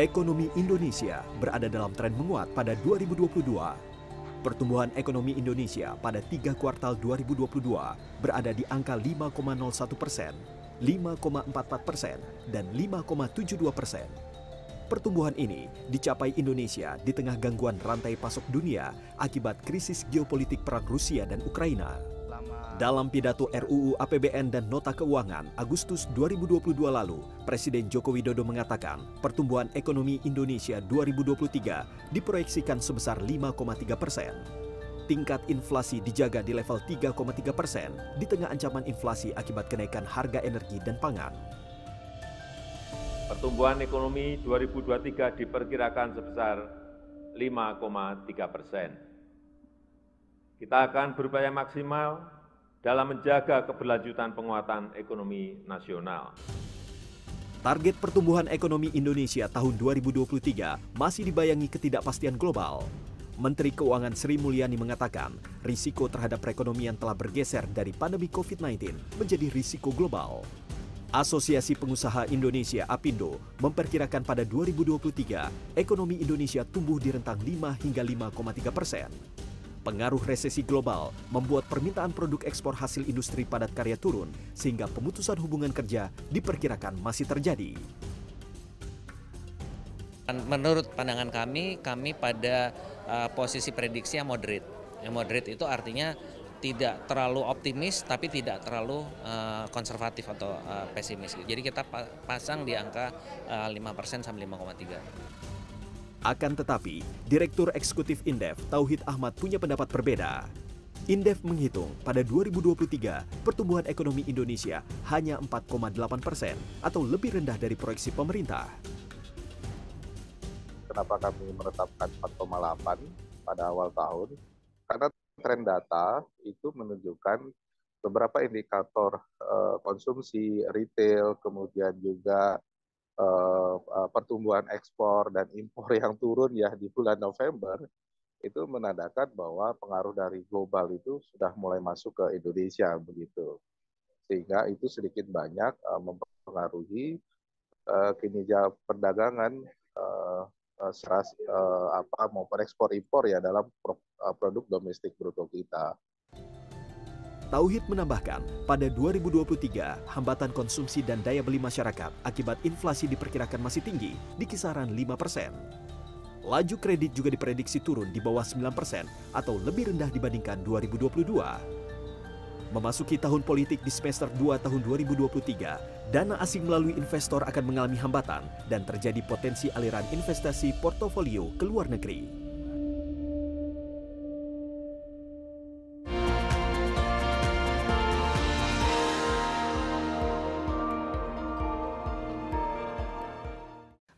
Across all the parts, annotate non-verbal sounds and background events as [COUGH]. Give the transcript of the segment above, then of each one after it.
Ekonomi Indonesia berada dalam tren menguat pada 2022. Pertumbuhan ekonomi Indonesia pada tiga kuartal 2022 berada di angka 5,01 persen, 5,44 persen, dan 5,72 persen. Pertumbuhan ini dicapai Indonesia di tengah gangguan rantai pasok dunia akibat krisis geopolitik perang Rusia dan Ukraina. Dalam pidato RUU APBN dan Nota Keuangan Agustus 2022 lalu, Presiden Joko Widodo mengatakan pertumbuhan ekonomi Indonesia 2023 diproyeksikan sebesar 5,3 persen. Tingkat inflasi dijaga di level 3,3 persen di tengah ancaman inflasi akibat kenaikan harga energi dan pangan. Pertumbuhan ekonomi 2023 diperkirakan sebesar 5,3 persen. Kita akan berupaya maksimal dalam menjaga keberlanjutan penguatan ekonomi nasional. Target pertumbuhan ekonomi Indonesia tahun 2023 masih dibayangi ketidakpastian global. Menteri Keuangan Sri Mulyani mengatakan, risiko terhadap perekonomian telah bergeser dari pandemi COVID-19 menjadi risiko global. Asosiasi Pengusaha Indonesia APindo memperkirakan pada 2023, ekonomi Indonesia tumbuh di rentang 5 hingga 5,3 persen. Pengaruh resesi global membuat permintaan produk ekspor hasil industri padat karya turun sehingga pemutusan hubungan kerja diperkirakan masih terjadi. Menurut pandangan kami, kami pada uh, posisi prediksi yang moderate. Yang moderate itu artinya tidak terlalu optimis tapi tidak terlalu uh, konservatif atau uh, pesimis. Jadi kita pasang di angka uh, 5% sampai 5,3. Akan tetapi, Direktur Eksekutif Indef Tauhid Ahmad punya pendapat berbeda. Indef menghitung pada 2023 pertumbuhan ekonomi Indonesia hanya 4,8 persen atau lebih rendah dari proyeksi pemerintah. Kenapa kami menetapkan 4,8 pada awal tahun? Karena tren data itu menunjukkan beberapa indikator eh, konsumsi retail, kemudian juga Eh, eh, pertumbuhan ekspor dan impor yang turun ya di bulan November itu menandakan bahwa pengaruh dari global itu sudah mulai masuk ke Indonesia begitu sehingga itu sedikit banyak eh, mempengaruhi kinerja perdagangan seras apa maupun ekspor impor ya dalam produk domestik bruto kita Tauhid menambahkan, pada 2023, hambatan konsumsi dan daya beli masyarakat akibat inflasi diperkirakan masih tinggi, di kisaran 5 persen. Laju kredit juga diprediksi turun di bawah 9 persen atau lebih rendah dibandingkan 2022. Memasuki tahun politik di semester 2 tahun 2023, dana asing melalui investor akan mengalami hambatan dan terjadi potensi aliran investasi portofolio ke luar negeri.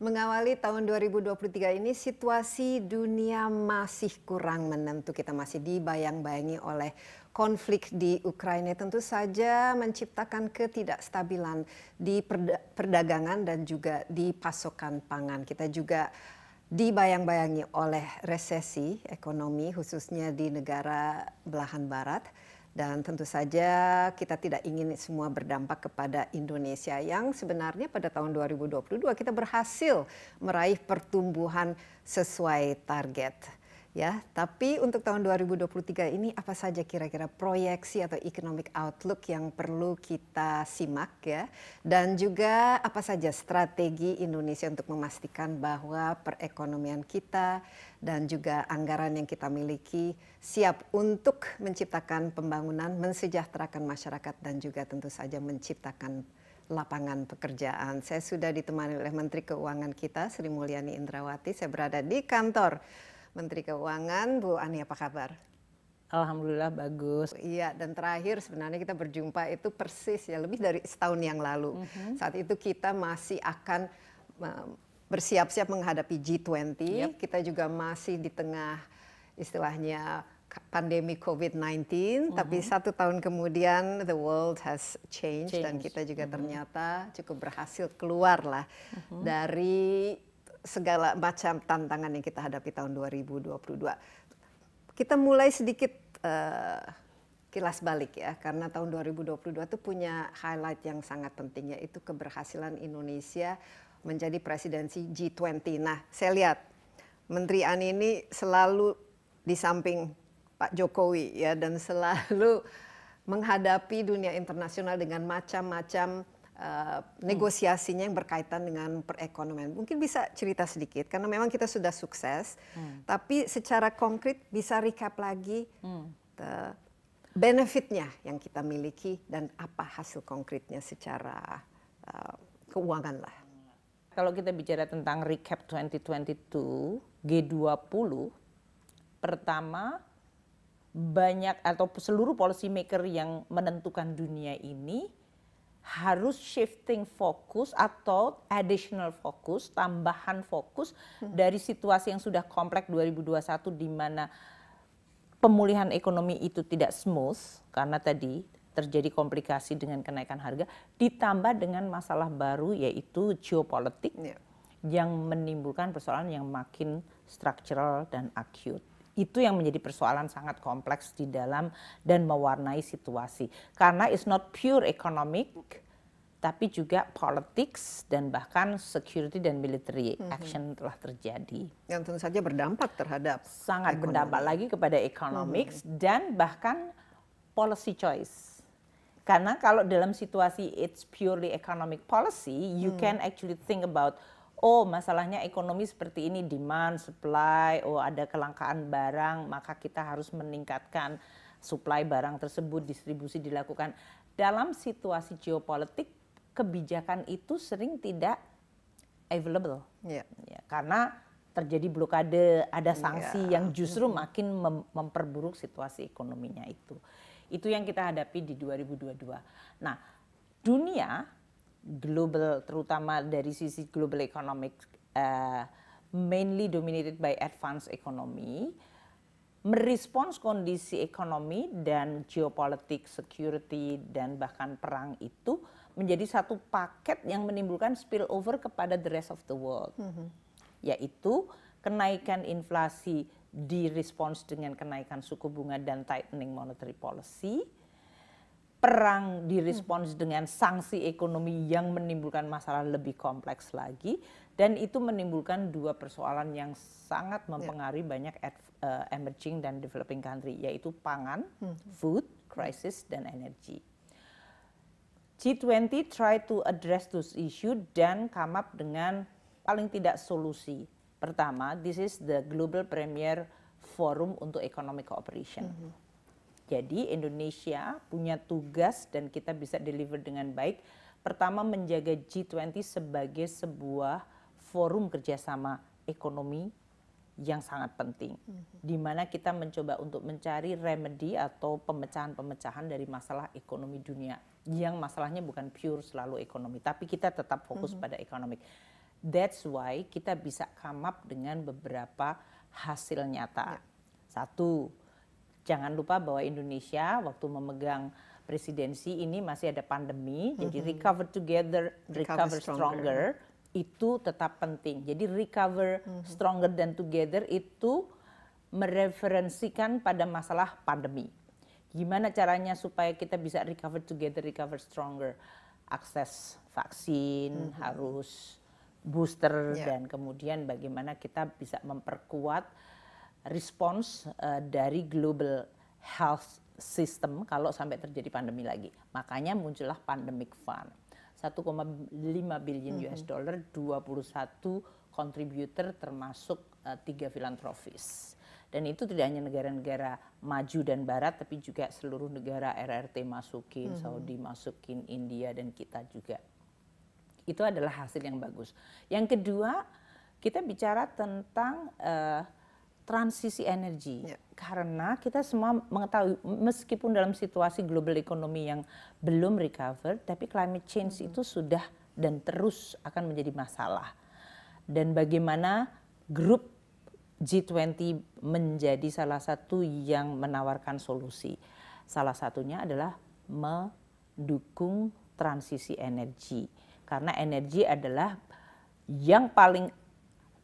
mengawali tahun 2023 ini situasi dunia masih kurang menentu. Kita masih dibayang-bayangi oleh konflik di Ukraina tentu saja menciptakan ketidakstabilan di perdagangan dan juga di pasokan pangan. Kita juga dibayang-bayangi oleh resesi ekonomi khususnya di negara belahan barat dan tentu saja kita tidak ingin semua berdampak kepada Indonesia yang sebenarnya pada tahun 2022 kita berhasil meraih pertumbuhan sesuai target. Ya, tapi untuk tahun 2023 ini apa saja kira-kira proyeksi atau economic outlook yang perlu kita simak ya dan juga apa saja strategi Indonesia untuk memastikan bahwa perekonomian kita dan juga anggaran yang kita miliki siap untuk menciptakan pembangunan, mensejahterakan masyarakat dan juga tentu saja menciptakan lapangan pekerjaan. Saya sudah ditemani oleh Menteri Keuangan kita Sri Mulyani Indrawati. Saya berada di kantor Menteri Keuangan. Bu Ani apa kabar? Alhamdulillah bagus. Iya, dan terakhir sebenarnya kita berjumpa itu persis ya lebih dari setahun yang lalu. Mm -hmm. Saat itu kita masih akan bersiap-siap menghadapi G20, yep. kita juga masih di tengah istilahnya pandemi COVID-19, mm -hmm. tapi satu tahun kemudian the world has changed Change. dan kita juga mm -hmm. ternyata cukup berhasil keluar lah mm -hmm. dari segala macam tantangan yang kita hadapi tahun 2022. Kita mulai sedikit uh, kilas balik ya, karena tahun 2022 itu punya highlight yang sangat penting yaitu keberhasilan Indonesia menjadi presidensi G 20 nah saya lihat Menteri Ani ini selalu di samping Pak Jokowi ya dan selalu [LAUGHS] menghadapi dunia internasional dengan macam-macam Uh, negosiasinya yang berkaitan dengan perekonomian. Mungkin bisa cerita sedikit karena memang kita sudah sukses, hmm. tapi secara konkret bisa recap lagi hmm. Eh, benefitnya yang kita miliki dan apa hasil konkretnya secara uh, keuangan lah. Kalau kita bicara tentang recap 2022, G20 pertama banyak atau seluruh policy maker yang menentukan dunia ini harus shifting fokus atau additional fokus, tambahan fokus hmm. dari situasi yang sudah kompleks 2021 di mana pemulihan ekonomi itu tidak smooth karena tadi terjadi komplikasi dengan kenaikan harga ditambah dengan masalah baru yaitu geopolitik yeah. yang menimbulkan persoalan yang makin struktural dan akut. Itu yang menjadi persoalan sangat kompleks di dalam dan mewarnai situasi. Karena it's not pure economic tapi juga politics dan bahkan security dan military mhm. action telah terjadi. Yang tentu saja berdampak terhadap sangat ekonomi. berdampak lagi kepada economics hmm dan bahkan policy choice karena kalau dalam situasi it's purely economic policy, you hmm. can actually think about oh masalahnya ekonomi seperti ini demand, supply, oh ada kelangkaan barang, maka kita harus meningkatkan supply barang tersebut, distribusi dilakukan. Dalam situasi geopolitik, kebijakan itu sering tidak available. Yeah. Ya, karena terjadi blokade, ada sanksi yeah. yang justru makin mem memperburuk situasi ekonominya itu. Itu yang kita hadapi di 2022. Nah, dunia global terutama dari sisi global economic uh, mainly dominated by advanced economy merespons kondisi ekonomi dan geopolitik, security dan bahkan perang itu menjadi satu paket yang menimbulkan spillover kepada the rest of the world. Mm -hmm. Yaitu kenaikan inflasi direspons dengan kenaikan suku bunga dan tightening monetary policy. Perang direspons hmm. dengan sanksi ekonomi yang menimbulkan masalah lebih kompleks lagi dan itu menimbulkan dua persoalan yang sangat ya. mempengaruhi yeah. banyak ad, uh, emerging dan developing country yaitu pangan, hmm. food crisis dan energi. G20 try to address those issue dan come up dengan paling tidak solusi Pertama, this is the global premier forum untuk economic cooperation. Mm -hmm. Jadi Indonesia punya tugas dan kita bisa deliver dengan baik. Pertama menjaga G20 sebagai sebuah forum kerjasama ekonomi yang sangat penting, mm -hmm. di mana kita mencoba untuk mencari remedy atau pemecahan-pemecahan dari masalah ekonomi dunia yang masalahnya bukan pure selalu ekonomi, tapi kita tetap fokus mm -hmm. pada ekonomi. That's why kita bisa come up dengan beberapa hasil nyata. Ya. Satu, jangan lupa bahwa Indonesia waktu memegang presidensi ini masih ada pandemi, mm-hmm. jadi recover together, recover, recover stronger. stronger itu tetap penting. Jadi recover mm-hmm. stronger dan together itu mereferensikan pada masalah pandemi. Gimana caranya supaya kita bisa recover together, recover stronger? Akses vaksin mm-hmm. harus booster yeah. dan kemudian bagaimana kita bisa memperkuat respons uh, dari global health system kalau sampai terjadi pandemi lagi. Makanya muncullah pandemic fund. 1,5 billion mm -hmm. US dollar, 21 kontributor termasuk eh, tiga uh, filantropis. Dan itu tidak hanya negara-negara maju dan barat, tapi juga seluruh negara RRT masukin, mm -hmm. Saudi masukin, India dan kita juga itu adalah hasil yang bagus. Yang kedua, kita bicara tentang uh, transisi energi yeah. karena kita semua mengetahui meskipun dalam situasi global ekonomi yang belum recover, tapi climate change mm -hmm. itu sudah dan terus akan menjadi masalah. Dan bagaimana grup G20 menjadi salah satu yang menawarkan solusi. Salah satunya adalah mendukung transisi energi karena energi adalah yang paling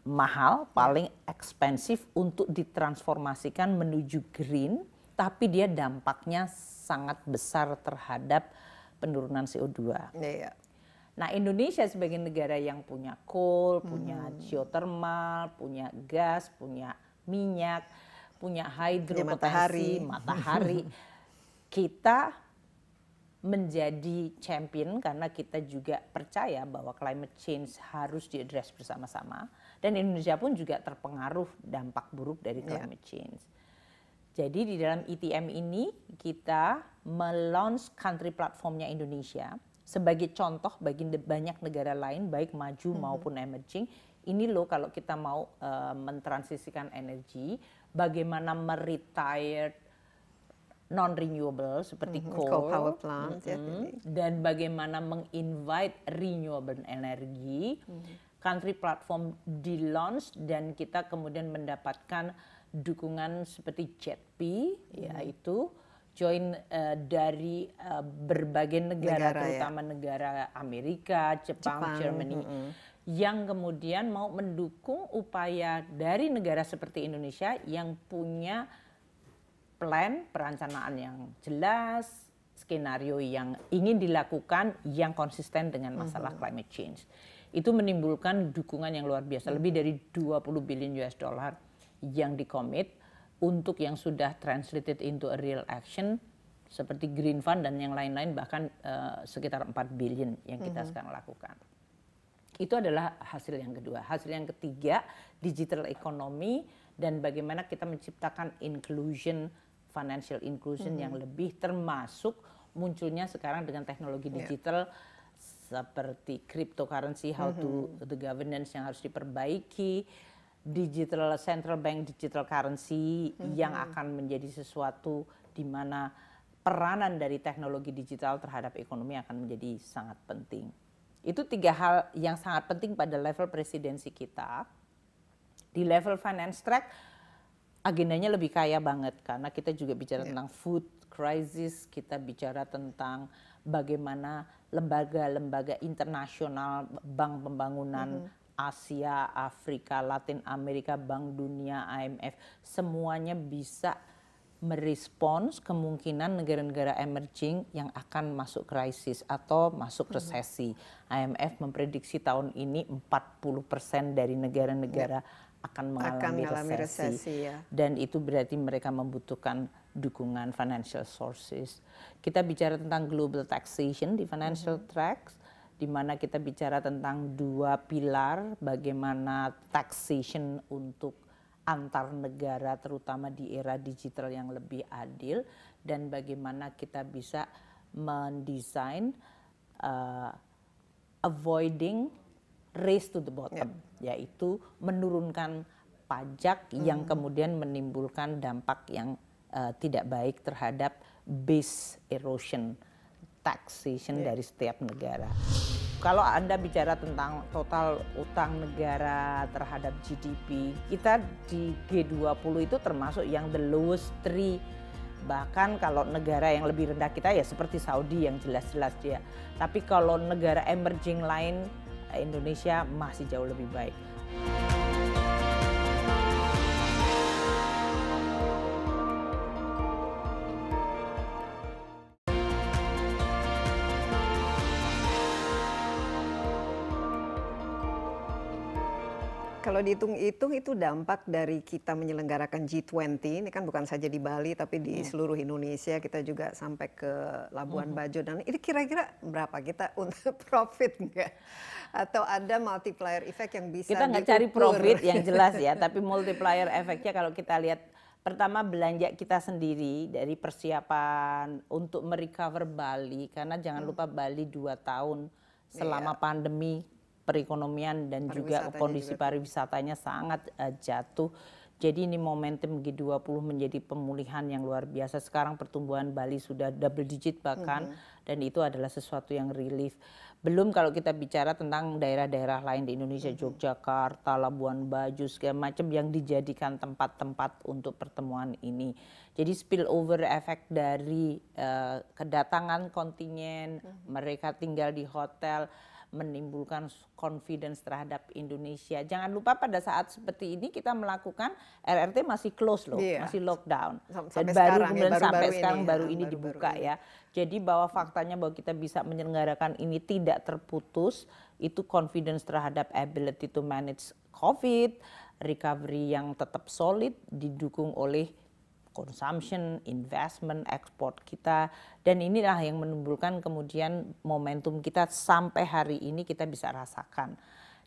mahal, paling ekspensif untuk ditransformasikan menuju green, tapi dia dampaknya sangat besar terhadap penurunan CO2. Yeah. Nah, Indonesia sebagai negara yang punya coal, hmm. punya geothermal, punya gas, punya minyak, punya iya, hidro, matahari, matahari [LAUGHS] kita menjadi champion karena kita juga percaya bahwa climate change harus diadres bersama-sama dan Indonesia pun juga terpengaruh dampak buruk dari ya. climate change. Jadi di dalam ETM ini kita melaunch country platformnya Indonesia sebagai contoh bagi banyak negara lain baik maju mm -hmm. maupun emerging. Ini loh kalau kita mau uh, mentransisikan energi, bagaimana meretire non renewable seperti mm -hmm. coal, coal power plant mm -hmm. ya, dan bagaimana menginvite renewable energy mm -hmm. country platform di launch dan kita kemudian mendapatkan dukungan seperti JETP mm -hmm. yaitu join uh, dari uh, berbagai negara, negara ya. terutama ya. negara Amerika, Jepang, Jepang. Germany mm -hmm. yang kemudian mau mendukung upaya dari negara seperti Indonesia yang punya plan, perencanaan yang jelas, skenario yang ingin dilakukan yang konsisten dengan masalah mm-hmm. climate change. Itu menimbulkan dukungan yang luar biasa, lebih dari 20 billion US dollar yang dikomit untuk yang sudah translated into a real action seperti Green Fund dan yang lain-lain bahkan uh, sekitar 4 billion yang kita mm-hmm. sekarang lakukan. Itu adalah hasil yang kedua. Hasil yang ketiga, digital economy dan bagaimana kita menciptakan inclusion financial inclusion hmm. yang mm-hmm. lebih termasuk munculnya sekarang dengan teknologi ya. digital yeah. seperti cryptocurrency how hmm. to mm-hmm. the governance yang harus diperbaiki digital central bank digital currency hmm. yang mm-hmm. akan menjadi sesuatu di mana peranan dari teknologi digital terhadap ekonomi akan menjadi sangat penting. Itu tiga hal yang sangat penting pada level presidensi kita. Di level finance track agendanya lebih kaya banget karena kita juga bicara yeah. tentang food crisis, kita bicara tentang bagaimana lembaga-lembaga internasional bank pembangunan mm -hmm. Asia, Afrika, Latin Amerika, Bank Dunia, IMF, semuanya bisa merespons kemungkinan negara-negara emerging yang akan masuk krisis atau masuk mm-hmm. resesi. IMF memprediksi tahun ini 40% dari negara-negara yeah akan mengalami akan resesi, resesi ya. dan itu berarti mereka membutuhkan dukungan financial sources. Kita bicara tentang global taxation di financial mm -hmm. tracks di mana kita bicara tentang dua pilar bagaimana taxation untuk antar negara terutama di era digital yang lebih adil dan bagaimana kita bisa mendesain uh, avoiding race to the bottom. Yeah yaitu menurunkan pajak hmm. yang kemudian menimbulkan dampak yang uh, tidak baik terhadap base erosion taxation yeah. dari setiap negara. Kalau Anda bicara tentang total utang negara terhadap GDP, kita di G20 itu termasuk yang the lowest three bahkan kalau negara yang lebih rendah kita ya seperti Saudi yang jelas-jelas dia tapi kalau negara emerging lain Indonesia masih jauh lebih baik. kalau dihitung-hitung itu dampak dari kita menyelenggarakan G20 ini kan bukan saja di Bali tapi di iya. seluruh Indonesia kita juga sampai ke Labuan Bajo dan ini kira-kira berapa kita untuk [LAUGHS] profit enggak? Atau ada multiplier effect yang bisa Kita nggak cari profit yang jelas ya, [LAUGHS] tapi multiplier efeknya kalau kita lihat pertama belanja kita sendiri dari persiapan untuk merecover Bali karena jangan mm. lupa Bali dua tahun selama iya. pandemi perekonomian dan juga kondisi juga. pariwisatanya sangat uh, jatuh. Jadi ini momentum G20 menjadi pemulihan yang luar biasa. Sekarang pertumbuhan Bali sudah double digit bahkan mm -hmm. dan itu adalah sesuatu yang relief. Belum kalau kita bicara tentang daerah-daerah lain di Indonesia, mm -hmm. Yogyakarta, Labuan Bajo, segala macam yang dijadikan tempat-tempat untuk pertemuan ini. Jadi spillover efek dari uh, kedatangan kontingen, mm -hmm. mereka tinggal di hotel, menimbulkan confidence terhadap Indonesia. Jangan lupa pada saat seperti ini kita melakukan RRT masih close loh, iya. masih lockdown. Sampai Dan baru sekarang, kemudian baru baru, sampai baru sekarang ya, ini, baru iya, ini baru, dibuka baru ya. Jadi bahwa faktanya bahwa kita bisa menyelenggarakan ini tidak terputus itu confidence terhadap ability to manage COVID, recovery yang tetap solid didukung oleh consumption, investment, ekspor kita dan inilah yang menimbulkan kemudian momentum kita sampai hari ini kita bisa rasakan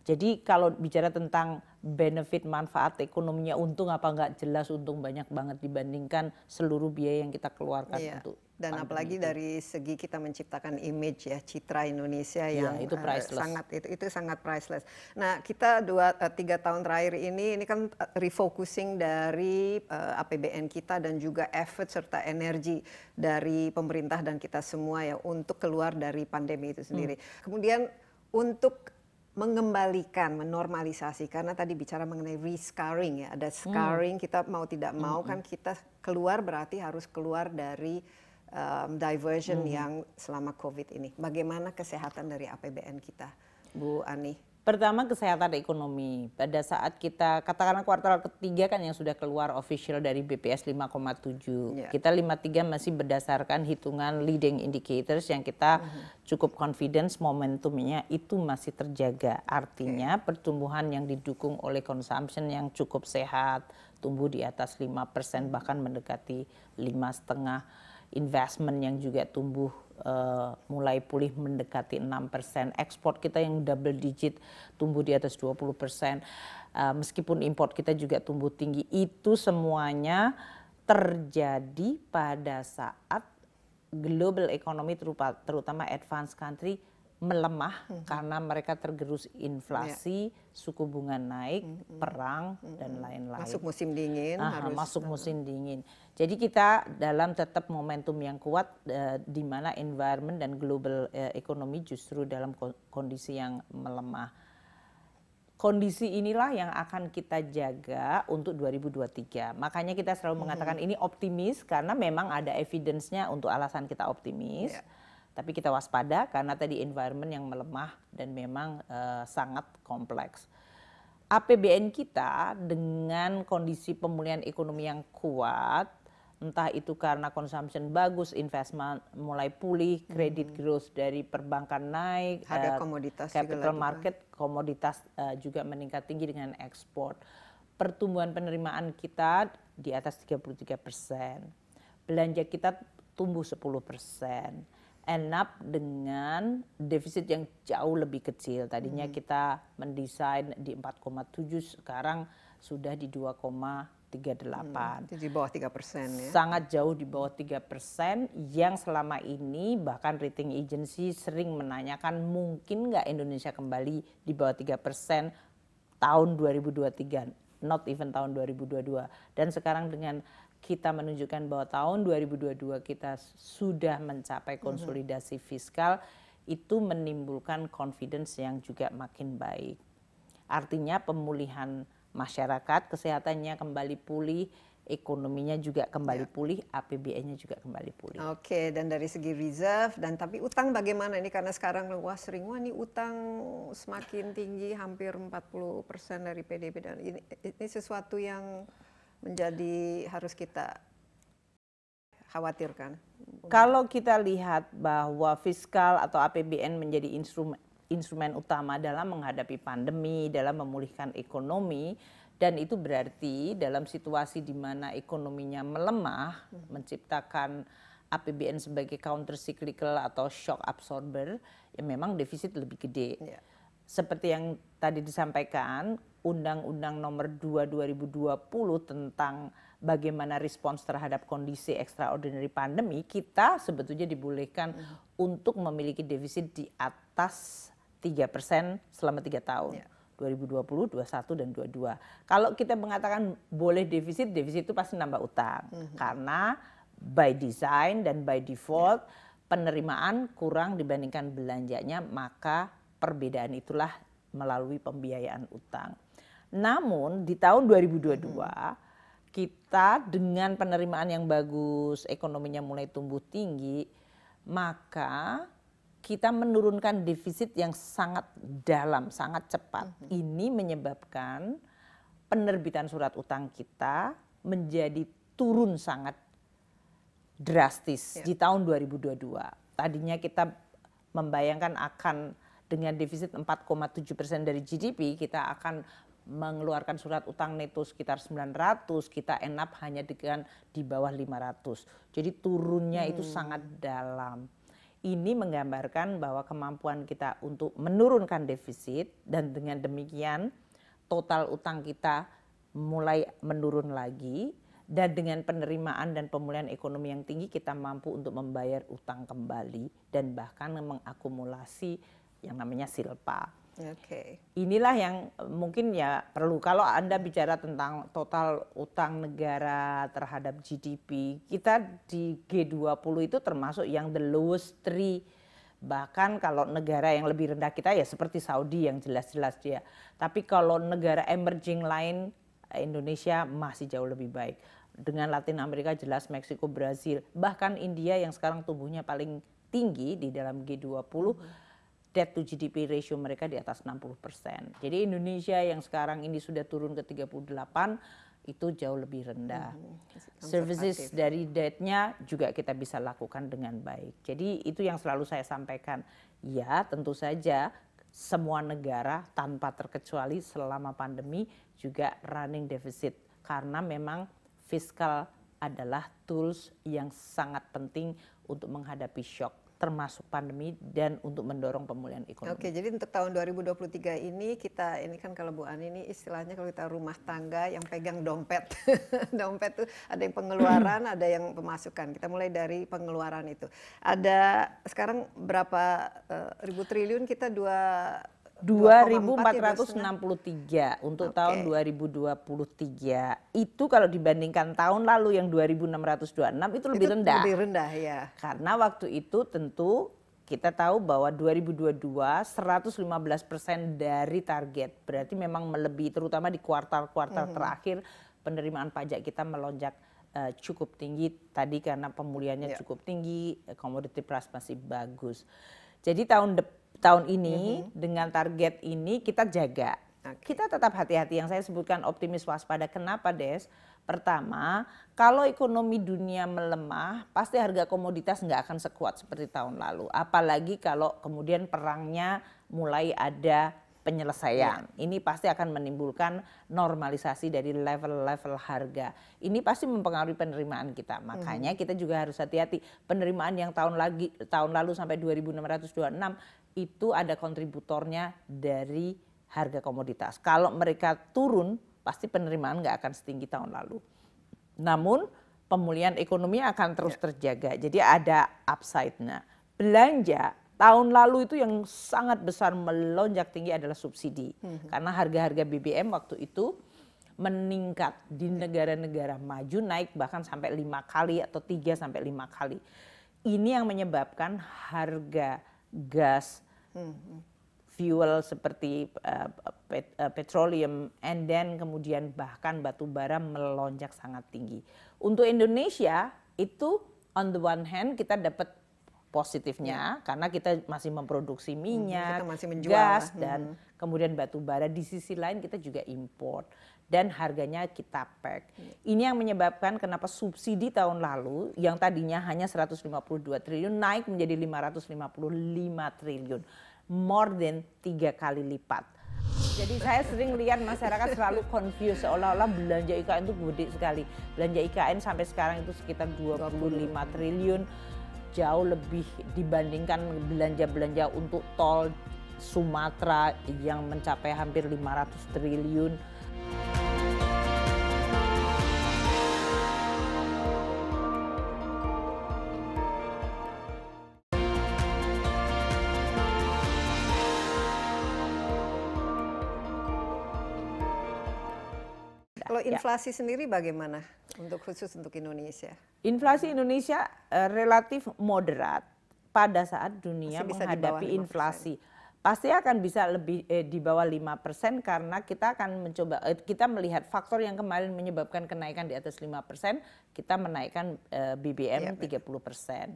jadi kalau bicara tentang benefit manfaat ekonominya untung apa enggak jelas untung banyak banget dibandingkan seluruh biaya yang kita keluarkan iya. untuk dan apalagi itu. dari segi kita menciptakan image ya citra Indonesia iya, yang itu eh, priceless. sangat itu itu sangat priceless. Nah kita dua eh, tiga tahun terakhir ini ini kan eh, refocusing dari uh, APBN kita dan juga effort serta energi dari pemerintah dan kita semua ya untuk keluar dari pandemi itu sendiri. Hmm. Kemudian untuk mengembalikan, menormalisasi karena tadi bicara mengenai rescarring ya, ada hmm. scarring hmm. kita mau tidak mau hmm. kan kita keluar berarti harus keluar dari um, diversion hmm. yang selama COVID ini. Bagaimana kesehatan dari APBN kita, Bu Ani? Pertama kesehatan ekonomi. Pada saat kita katakanlah kuartal ketiga kan yang sudah keluar official dari BPS 5,7. Yeah. Kita 53 masih berdasarkan hitungan leading indicators yang kita mm -hmm. cukup confidence momentumnya itu masih terjaga. Artinya okay. pertumbuhan yang didukung oleh consumption yang cukup sehat, tumbuh di atas 5% bahkan mendekati lima setengah investment yang juga tumbuh uh, mulai pulih mendekati 6%, ekspor kita yang double digit tumbuh di atas 20%, uh, eh, meskipun impor kita juga tumbuh tinggi, itu semuanya terjadi pada saat global economy terutama advanced country melemah mm -hmm. karena mereka tergerus inflasi, yeah. suku bunga naik, mm -hmm. perang mm -hmm. dan hmm. lain-lain. Masuk musim dingin Aha, harus masuk musim dingin. Jadi kita dalam tetap momentum yang kuat uh, di mana environment dan global uh, ekonomi justru dalam kondisi yang melemah. Kondisi inilah yang akan kita jaga untuk 2023. Makanya kita selalu mm -hmm. mengatakan ini optimis karena memang ada evidence-nya untuk alasan kita optimis. Yeah tapi kita waspada karena tadi environment yang melemah dan memang uh, sangat kompleks. APBN kita dengan kondisi pemulihan ekonomi yang kuat, entah itu karena consumption bagus, investment mulai pulih, credit hmm. growth dari perbankan naik, harga uh, komoditas capital juga market juga. komoditas uh, juga meningkat tinggi dengan ekspor. Pertumbuhan penerimaan kita di atas 33 persen, belanja kita tumbuh 10 persen end up dengan defisit yang jauh lebih kecil. Tadinya hmm. kita mendesain di 4,7 sekarang sudah di 2,38. Hmm, di bawah 3 persen ya? Sangat jauh di bawah 3 persen yang selama ini bahkan rating agency sering menanyakan mungkin nggak Indonesia kembali di bawah 3 persen tahun 2023 not even tahun 2022 dan sekarang dengan kita menunjukkan bahwa tahun 2022 kita sudah mencapai mhm. konsolidasi fiskal itu menimbulkan confidence yang juga makin baik. Artinya pemulihan masyarakat kesehatannya kembali pulih, ekonominya juga kembali ya. pulih, APBN-nya juga kembali pulih. Oke, dan dari segi reserve dan tapi utang bagaimana ini karena sekarang wah sering wah ini utang semakin tinggi hampir 40% dari PDB dan ini, ini sesuatu yang menjadi harus kita khawatirkan? Kalau kita lihat bahwa fiskal atau APBN menjadi instrumen instrumen utama dalam menghadapi pandemi, dalam memulihkan ekonomi, dan itu berarti dalam situasi di mana ekonominya melemah, hmm. menciptakan APBN sebagai counter cyclical atau shock absorber, ya memang defisit lebih gede. Yeah. Seperti yang tadi disampaikan, Undang-Undang Nomor 2 2020 tentang bagaimana respons terhadap kondisi extraordinary pandemi, kita sebetulnya dibolehkan hmm. untuk memiliki defisit di atas 3% selama 3 tahun. Yeah. 2020, 21 dan 22. Kalau kita mengatakan boleh defisit, defisit itu pasti nambah utang. -hmm. Karena by design dan by default yeah. penerimaan kurang dibandingkan belanjanya, maka perbedaan itulah melalui pembiayaan utang. Namun di tahun 2022 hmm. kita dengan penerimaan yang bagus, ekonominya mulai tumbuh tinggi, maka kita menurunkan defisit yang sangat dalam, sangat cepat. Hmm. Ini menyebabkan penerbitan surat utang kita menjadi turun sangat drastis ya. di tahun 2022. Tadinya kita membayangkan akan dengan defisit 4,7 persen dari GDP kita akan mengeluarkan surat utang neto sekitar 900, kita enap hanya dengan di bawah 500. Jadi turunnya hmm. itu sangat dalam. Ini menggambarkan bahwa kemampuan kita untuk menurunkan defisit dan dengan demikian total utang kita mulai menurun lagi dan dengan penerimaan dan pemulihan ekonomi yang tinggi kita mampu untuk membayar utang kembali dan bahkan mengakumulasi yang namanya silpa Okay. Inilah yang eh, mungkin ya perlu. Kalau Anda bicara tentang total utang negara terhadap GDP, kita di G20 itu termasuk yang the lowest three. Bahkan kalau negara yang lebih rendah kita ya seperti Saudi yang jelas-jelas dia. Tapi kalau negara emerging lain eh, Indonesia masih jauh lebih baik. Dengan Latin Amerika jelas Meksiko, Brazil, bahkan India yang sekarang tumbuhnya paling tinggi di dalam G20. Hmm debt to GDP ratio mereka di atas 60%. Jadi Indonesia yang sekarang ini sudah turun ke 38 itu jauh lebih rendah. -hmm. Services dari debtnya juga kita bisa lakukan dengan baik. Jadi itu yang selalu saya sampaikan. Ya tentu saja semua negara tanpa terkecuali selama pandemi juga running deficit. Karena memang fiskal adalah tools yang sangat penting untuk menghadapi shock termasuk pandemi dan untuk mendorong pemulihan ekonomi. Oke, jadi untuk tahun 2023 ini kita ini kan kalau Bu Ani ini istilahnya kalau kita rumah tangga yang pegang dompet. [LAUGHS] dompet tuh ada yang pengeluaran, ada yang pemasukan. Kita mulai dari pengeluaran itu. Ada sekarang berapa uh, ribu triliun kita dua 2463 ya untuk okay. tahun 2023. Itu kalau dibandingkan tahun lalu yang 2626 itu lebih itu rendah. Lebih rendah ya. Karena waktu itu tentu kita tahu bahwa 2022 115 persen dari target berarti memang melebihi terutama di kuartal-kuartal -hmm. terakhir penerimaan pajak kita melonjak uh, cukup tinggi tadi karena pemulihannya yeah. cukup tinggi komoditi eh, pras masih bagus jadi tahun depan tahun ini mm-hmm. dengan target ini kita jaga. Okay. Kita tetap hati-hati yang saya sebutkan optimis waspada. Kenapa, Des? Pertama, kalau ekonomi dunia melemah, pasti harga komoditas nggak akan sekuat seperti tahun lalu. Apalagi kalau kemudian perangnya mulai ada penyelesaian. Yeah. Ini pasti akan menimbulkan normalisasi dari level-level harga. Ini pasti mempengaruhi penerimaan kita. Makanya hmm. kita juga harus hati-hati. Penerimaan yang tahun lagi tahun lalu sampai 2626 itu ada kontributornya dari harga komoditas. Kalau mereka turun, pasti penerimaan nggak akan setinggi tahun lalu. Namun pemulihan ekonomi akan terus ya. terjaga. Jadi ada upside-nya. Belanja tahun lalu itu yang sangat besar melonjak tinggi adalah subsidi. Hmm. Karena harga-harga BBM waktu itu meningkat di ya. negara-negara maju naik bahkan sampai lima kali atau tiga sampai lima kali. Ini yang menyebabkan harga gas, mm-hmm. fuel seperti eh, eh, petroleum, and then kemudian bahkan batu bara melonjak sangat tinggi. Untuk Indonesia itu on the one hand kita dapat positifnya mm. karena kita masih memproduksi mm-hmm, minyak, kita masih menjual. gas mm-hmm. dan hmm. kemudian batu bara. Di sisi lain kita juga import dan harganya kita pack. Ini yang menyebabkan kenapa subsidi tahun lalu yang tadinya hanya 152 triliun naik menjadi 555 triliun. More than tiga kali lipat. Jadi saya sering lihat masyarakat selalu confused seolah-olah belanja IKN itu gede sekali. Belanja IKN sampai sekarang itu sekitar 25 triliun jauh lebih dibandingkan belanja-belanja untuk tol Sumatera yang mencapai hampir 500 triliun. kalau ya. inflasi ya. sendiri bagaimana untuk khusus untuk Indonesia? Inflasi Indonesia uh, relatif moderat pada saat dunia bisa menghadapi inflasi. Pasti akan bisa lebih eh, di bawah 5% karena kita akan mencoba eh, kita melihat faktor yang kemarin menyebabkan kenaikan di atas 5%, kita menaikkan eh, BBM ya, 30%. Betul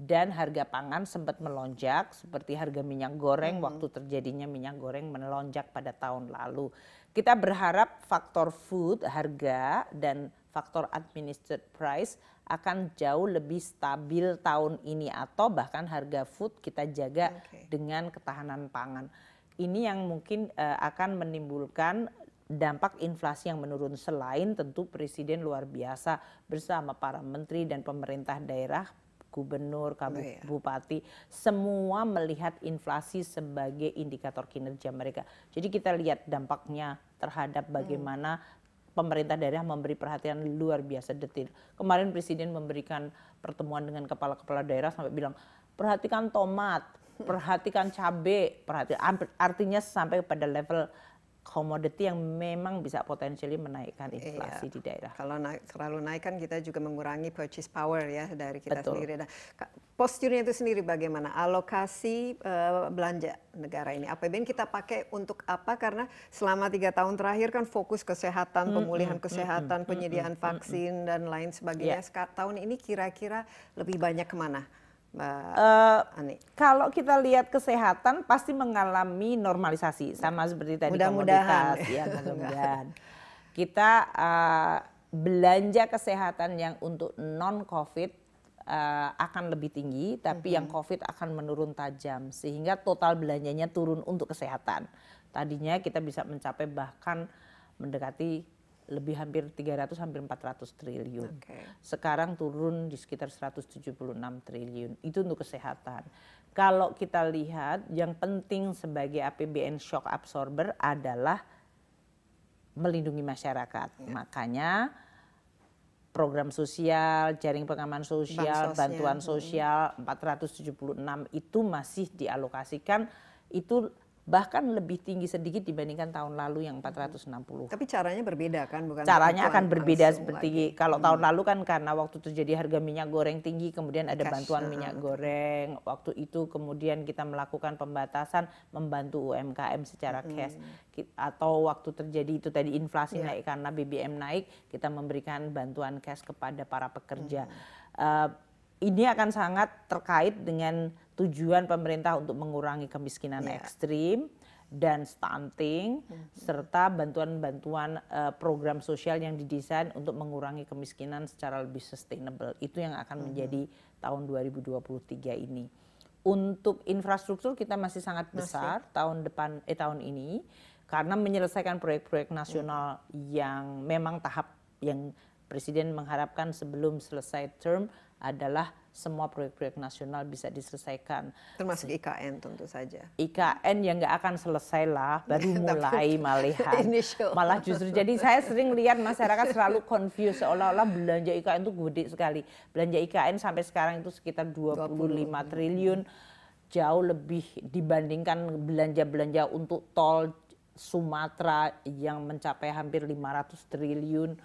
dan harga pangan sempat melonjak seperti harga minyak goreng -hmm. waktu terjadinya minyak goreng melonjak pada tahun lalu. Kita berharap faktor food, harga, dan faktor administered price akan jauh lebih stabil tahun ini atau bahkan harga food kita jaga okay. dengan ketahanan pangan. Ini yang mungkin uh, akan menimbulkan dampak inflasi yang menurun selain tentu presiden luar biasa bersama para menteri dan pemerintah daerah gubernur, oh, iya. bupati, semua melihat inflasi sebagai indikator kinerja mereka. Jadi kita lihat dampaknya terhadap hmm. bagaimana hmm. pemerintah daerah memberi perhatian luar biasa detil. Kemarin presiden memberikan pertemuan dengan kepala-kepala daerah sampai bilang, "Perhatikan tomat, [LAUGHS] perhatikan cabai, perhatikan artinya sampai pada level komoditi yang memang bisa potensial menaikkan iya. inflasi iya. di daerah. Kalau naik, terlalu naik kan kita juga mengurangi purchase power ya dari kita Betul. sendiri. Nah, posturnya itu sendiri bagaimana alokasi uh, belanja negara ini APBN kita pakai untuk apa? Karena selama tiga tahun terakhir kan fokus kesehatan, pemulihan kesehatan, penyediaan vaksin dan lain sebagainya. Yeah. Tahun ini kira-kira lebih banyak kemana? Mbak uh, Kalau kita lihat kesehatan pasti mengalami normalisasi sama seperti tadi mudah-mudahan [LAUGHS] ya mudah-mudahan. kita uh, belanja kesehatan yang untuk non covid uh, eh, akan lebih tinggi tapi mm -hmm. yang mm-hmm. covid akan menurun tajam sehingga total belanjanya turun untuk kesehatan. Tadinya kita bisa mencapai bahkan mendekati lebih hampir 300 hampir 400 triliun. Okay. Sekarang turun di sekitar 176 triliun. Itu untuk kesehatan. Kalau kita lihat yang penting sebagai APBN shock absorber adalah melindungi masyarakat. Yeah. Makanya program sosial, jaring pengaman sosial, Bansosnya. bantuan sosial 476 itu masih dialokasikan itu bahkan lebih tinggi sedikit dibandingkan tahun lalu yang 460. Mm-hmm. Tapi caranya berbeda kan bukan? Caranya akan berbeda seperti lagi. kalau hmm. tahun mm-hmm. lalu kan karena waktu terjadi harga minyak goreng tinggi kemudian ada Cash. bantuan minyak goreng. Waktu itu kemudian kita melakukan pembatasan membantu UMKM secara hmm. cash atau waktu terjadi itu tadi inflasi yeah. naik karena BBM naik kita memberikan bantuan cash kepada para pekerja. Hmm. Uh, ini akan sangat terkait dengan tujuan pemerintah untuk mengurangi kemiskinan yeah. ekstrim dan stunting mm-hmm. serta bantuan-bantuan uh, program sosial yang didesain untuk mengurangi kemiskinan secara lebih sustainable itu yang akan mm-hmm. menjadi tahun 2023 ini untuk infrastruktur kita masih sangat besar masih. tahun depan eh tahun ini karena menyelesaikan proyek-proyek nasional mm-hmm. yang memang tahap yang presiden mengharapkan sebelum selesai term adalah semua proyek-proyek nasional bisa diselesaikan. Termasuk IKN tentu saja. IKN yang nggak akan selesai lah, baru [LAUGHS] mulai malihan. [LAUGHS] Malah justru jadi saya sering lihat masyarakat selalu confused seolah-olah belanja IKN itu gede sekali. Belanja IKN sampai sekarang itu sekitar 25 20. Hmm. triliun jauh lebih dibandingkan belanja-belanja untuk tol Sumatera yang mencapai hampir 500 triliun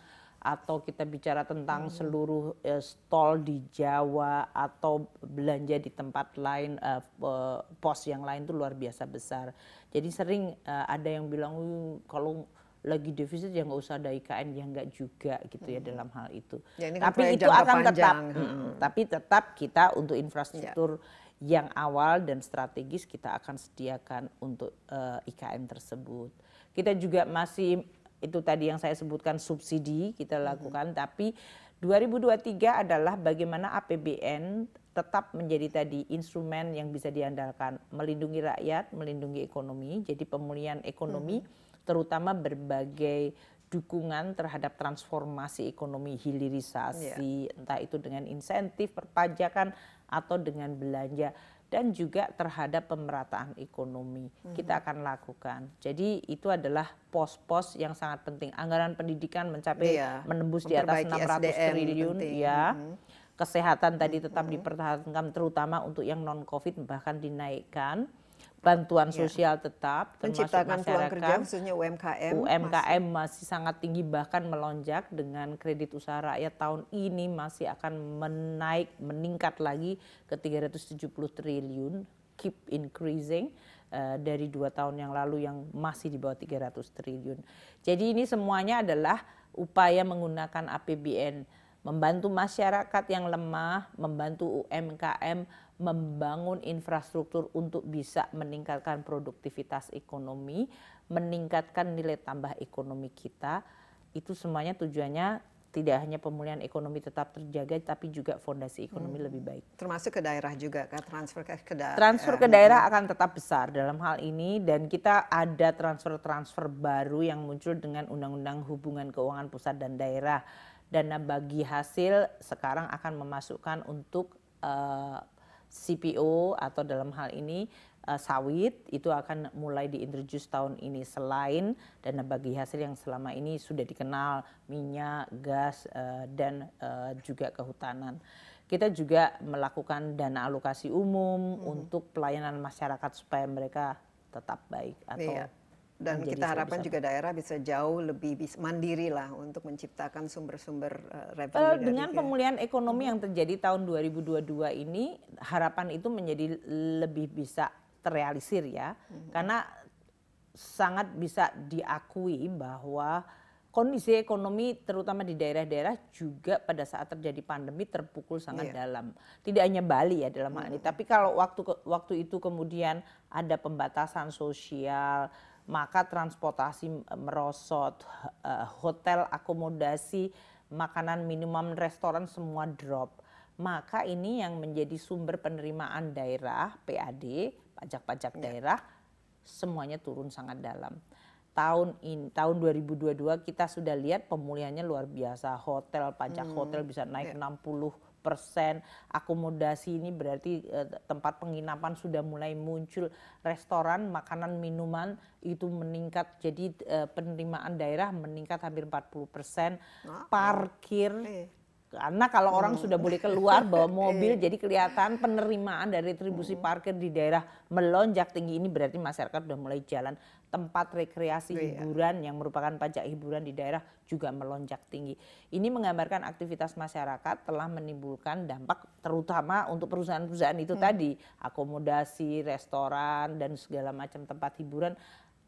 atau kita bicara tentang hmm. seluruh uh, stall di Jawa atau belanja di tempat lain uh, uh, pos yang lain itu luar biasa besar. Jadi sering uh, ada yang bilang kalau lagi defisit ya nggak usah ada IKN ya nggak juga gitu ya hmm. dalam hal itu. Ya, ini kan tapi itu akan panjang. tetap, hmm, hmm. tapi tetap kita untuk infrastruktur ya. yang awal dan strategis kita akan sediakan untuk uh, IKN tersebut. Kita juga masih itu tadi yang saya sebutkan subsidi kita lakukan hmm. tapi 2023 adalah bagaimana APBN tetap menjadi tadi instrumen yang bisa diandalkan melindungi rakyat, melindungi ekonomi. Jadi pemulihan ekonomi hmm. terutama berbagai dukungan terhadap transformasi ekonomi hilirisasi yeah. entah itu dengan insentif perpajakan atau dengan belanja dan juga terhadap pemerataan ekonomi hmm. kita akan lakukan. Jadi itu adalah pos-pos yang sangat penting. Anggaran pendidikan mencapai iya. menembus di atas 600 SDM triliun penting. ya. Hmm. Kesehatan tadi tetap hmm. dipertahankan terutama untuk yang non Covid bahkan dinaikkan bantuan ya. sosial tetap termasuk masyarakat, kerja khususnya UMKM UMKM masih. masih sangat tinggi bahkan melonjak dengan kredit usaha rakyat tahun ini masih akan menaik meningkat lagi ke 370 triliun keep increasing uh, dari dua tahun yang lalu yang masih di bawah 300 triliun. Jadi ini semuanya adalah upaya menggunakan APBN membantu masyarakat yang lemah, membantu UMKM membangun infrastruktur untuk bisa meningkatkan produktivitas ekonomi, meningkatkan nilai tambah ekonomi kita. Itu semuanya tujuannya tidak hanya pemulihan ekonomi tetap terjaga tapi juga fondasi ekonomi hmm. lebih baik. Termasuk ke daerah juga kan transfer ke, ke daerah. Transfer eh, ke daerah akan tetap besar dalam hal ini dan kita ada transfer-transfer baru yang muncul dengan Undang-Undang Hubungan Keuangan Pusat dan Daerah. Dana bagi hasil sekarang akan memasukkan untuk eh, CPO atau dalam hal ini uh, sawit itu akan mulai diintroduce tahun ini selain dana bagi hasil yang selama ini sudah dikenal minyak, gas uh, dan uh, juga kehutanan. Kita juga melakukan dana alokasi umum mm -hmm. untuk pelayanan masyarakat supaya mereka tetap baik atau yeah dan kita harapkan juga daerah bisa jauh lebih mandiri lah untuk menciptakan sumber-sumber e, revenue. Eh, dengan dari pemulihan ekonomi hmm. yang terjadi tahun 2022 ini harapan itu menjadi lebih bisa terrealisir ya hmm. karena sangat bisa diakui bahwa kondisi ekonomi terutama di daerah-daerah juga pada saat terjadi pandemi terpukul sangat yeah. dalam. Tidak hanya Bali ya dalam hal ini, hmm. tapi kalau waktu waktu itu kemudian ada pembatasan sosial maka transportasi eh, merosot, eh, eh, hotel, akomodasi, makanan, minimum restoran semua drop. Maka ini yang menjadi sumber penerimaan daerah, PAD, pajak-pajak ya. daerah, semuanya turun sangat dalam. Tahun in, tahun 2022 kita sudah lihat pemulihannya luar biasa. Hotel, pajak hmm. hotel bisa naik yeah. Ya. 60 persen akomodasi ini berarti eh, tempat penginapan sudah mulai muncul, restoran, makanan, minuman itu meningkat. Jadi eh, penerimaan daerah meningkat hampir 40%, persen parkir karena kalau hmm. orang sudah boleh keluar bawa [LAUGHS] iya. mobil, jadi kelihatan penerimaan dari retribusi hmm. parkir di daerah melonjak tinggi ini berarti masyarakat sudah mulai jalan tempat rekreasi oh, hiburan yang merupakan pajak hiburan di daerah juga melonjak tinggi. Ini menggambarkan aktivitas masyarakat telah menimbulkan dampak terutama untuk perusahaan-perusahaan itu hmm. tadi, akomodasi, restoran dan segala macam tempat hiburan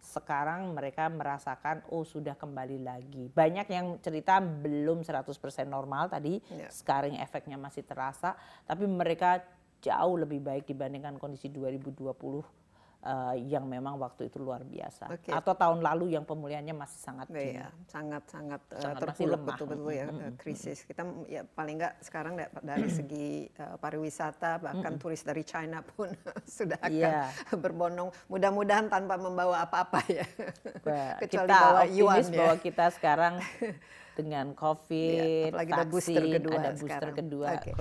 sekarang mereka merasakan oh sudah kembali lagi. Banyak yang cerita belum 100% normal tadi, yeah. scarring efeknya masih terasa, tapi mereka jauh lebih baik dibandingkan kondisi 2020 uh, yang memang waktu itu luar biasa. Okay. Atau tahun lalu yang pemulihannya masih sangat yeah, yeah. sangat sangat, eh, sangat uh, terpuruk betul-betul ya eh, krisis. Kita ya paling nggak sekarang dari [CLEARS THROAT] segi uh, pariwisata bahkan turis dari China pun [LAUGHS] sudah akan yeah. [LAUGHS] berbondong. Mudah-mudahan tanpa membawa apa-apa ya. [LAUGHS] Kecuali kita bawa yuan ya. bahwa kita sekarang dengan iya, COVID, ya, vaksin, ada booster kedua. Ada booster kedua. Okay.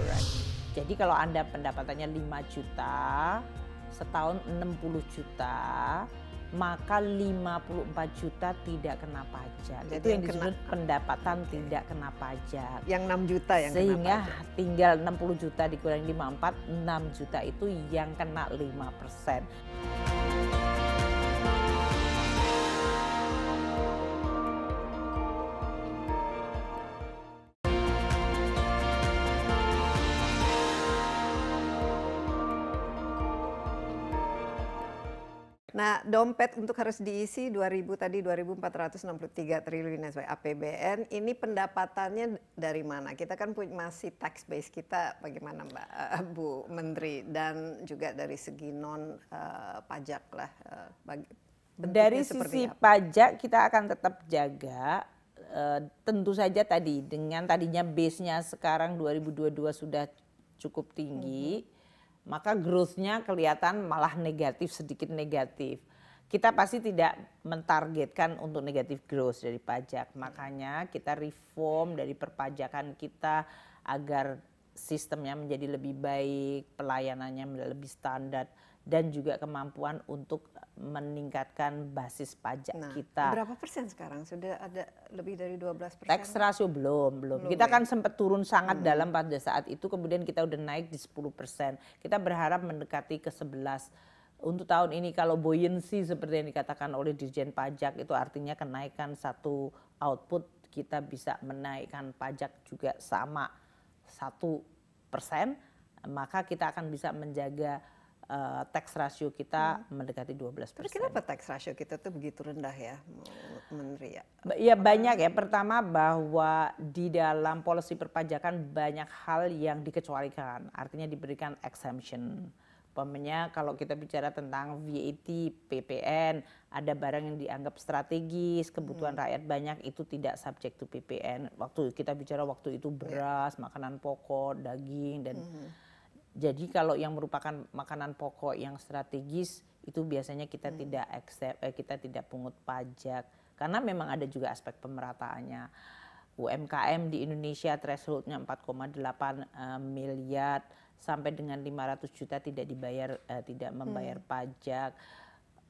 Jadi kalau Anda pendapatannya 5 juta, setahun 60 juta maka 54 juta tidak kena pajak. Jadi itu yang, yang disebut kena, pendapatan okay. tidak kena pajak. Yang 6 juta yang Sehingga kena pajak. tinggal 60 juta dikurangi 54, 6 juta itu yang kena 5 persen. nah dompet untuk harus diisi 2000 tadi 2463 triliun sebagai APBN ini pendapatannya dari mana kita kan masih tax base kita bagaimana Mbak eh, Bu Menteri dan juga dari segi non uh, pajak lah uh, eh, bagi, dari sisi apa? pajak kita akan tetap jaga uh, tentu saja tadi dengan tadinya base-nya sekarang 2022 sudah cukup tinggi mm -hmm maka growth-nya kelihatan malah negatif, sedikit negatif. Kita pasti tidak mentargetkan untuk negatif growth dari pajak. Iya. Makanya kita reform dari perpajakan kita agar sistemnya menjadi lebih baik, pelayanannya lebih standar dan juga kemampuan untuk meningkatkan basis pajak nah, kita. Berapa persen sekarang? Sudah ada lebih dari 12 persen? Tax ratio belum, belum. belum kita ya? kan sempat turun sangat hmm. dalam pada saat itu, kemudian kita udah naik di 10 persen. Kita berharap mendekati ke 11 untuk tahun ini kalau buoyancy seperti yang dikatakan oleh Dirjen Pajak itu artinya kenaikan satu output kita bisa menaikkan pajak juga sama satu persen maka kita akan bisa menjaga uh, tax ratio kita hmm. mendekati 12 persen. Kenapa tax ratio kita tuh begitu rendah ya, Menteri ya? Ya banyak ya. Pertama bahwa di dalam polisi perpajakan banyak hal yang dikecualikan, artinya diberikan exemption. Pemenya kalau kita bicara tentang VAT, PPN, ada barang yang dianggap strategis, kebutuhan hmm. rakyat banyak itu tidak subjek to PPN. Waktu kita bicara waktu itu ya. beras, makanan pokok, daging dan hmm jadi kalau yang merupakan makanan pokok yang strategis itu biasanya kita hmm. tidak accept, eh, kita tidak pungut pajak karena memang ada juga aspek pemerataannya. UMKM di Indonesia thresholdnya 4,8 eh, miliar sampai dengan 500 juta tidak dibayar eh, tidak membayar hmm. pajak.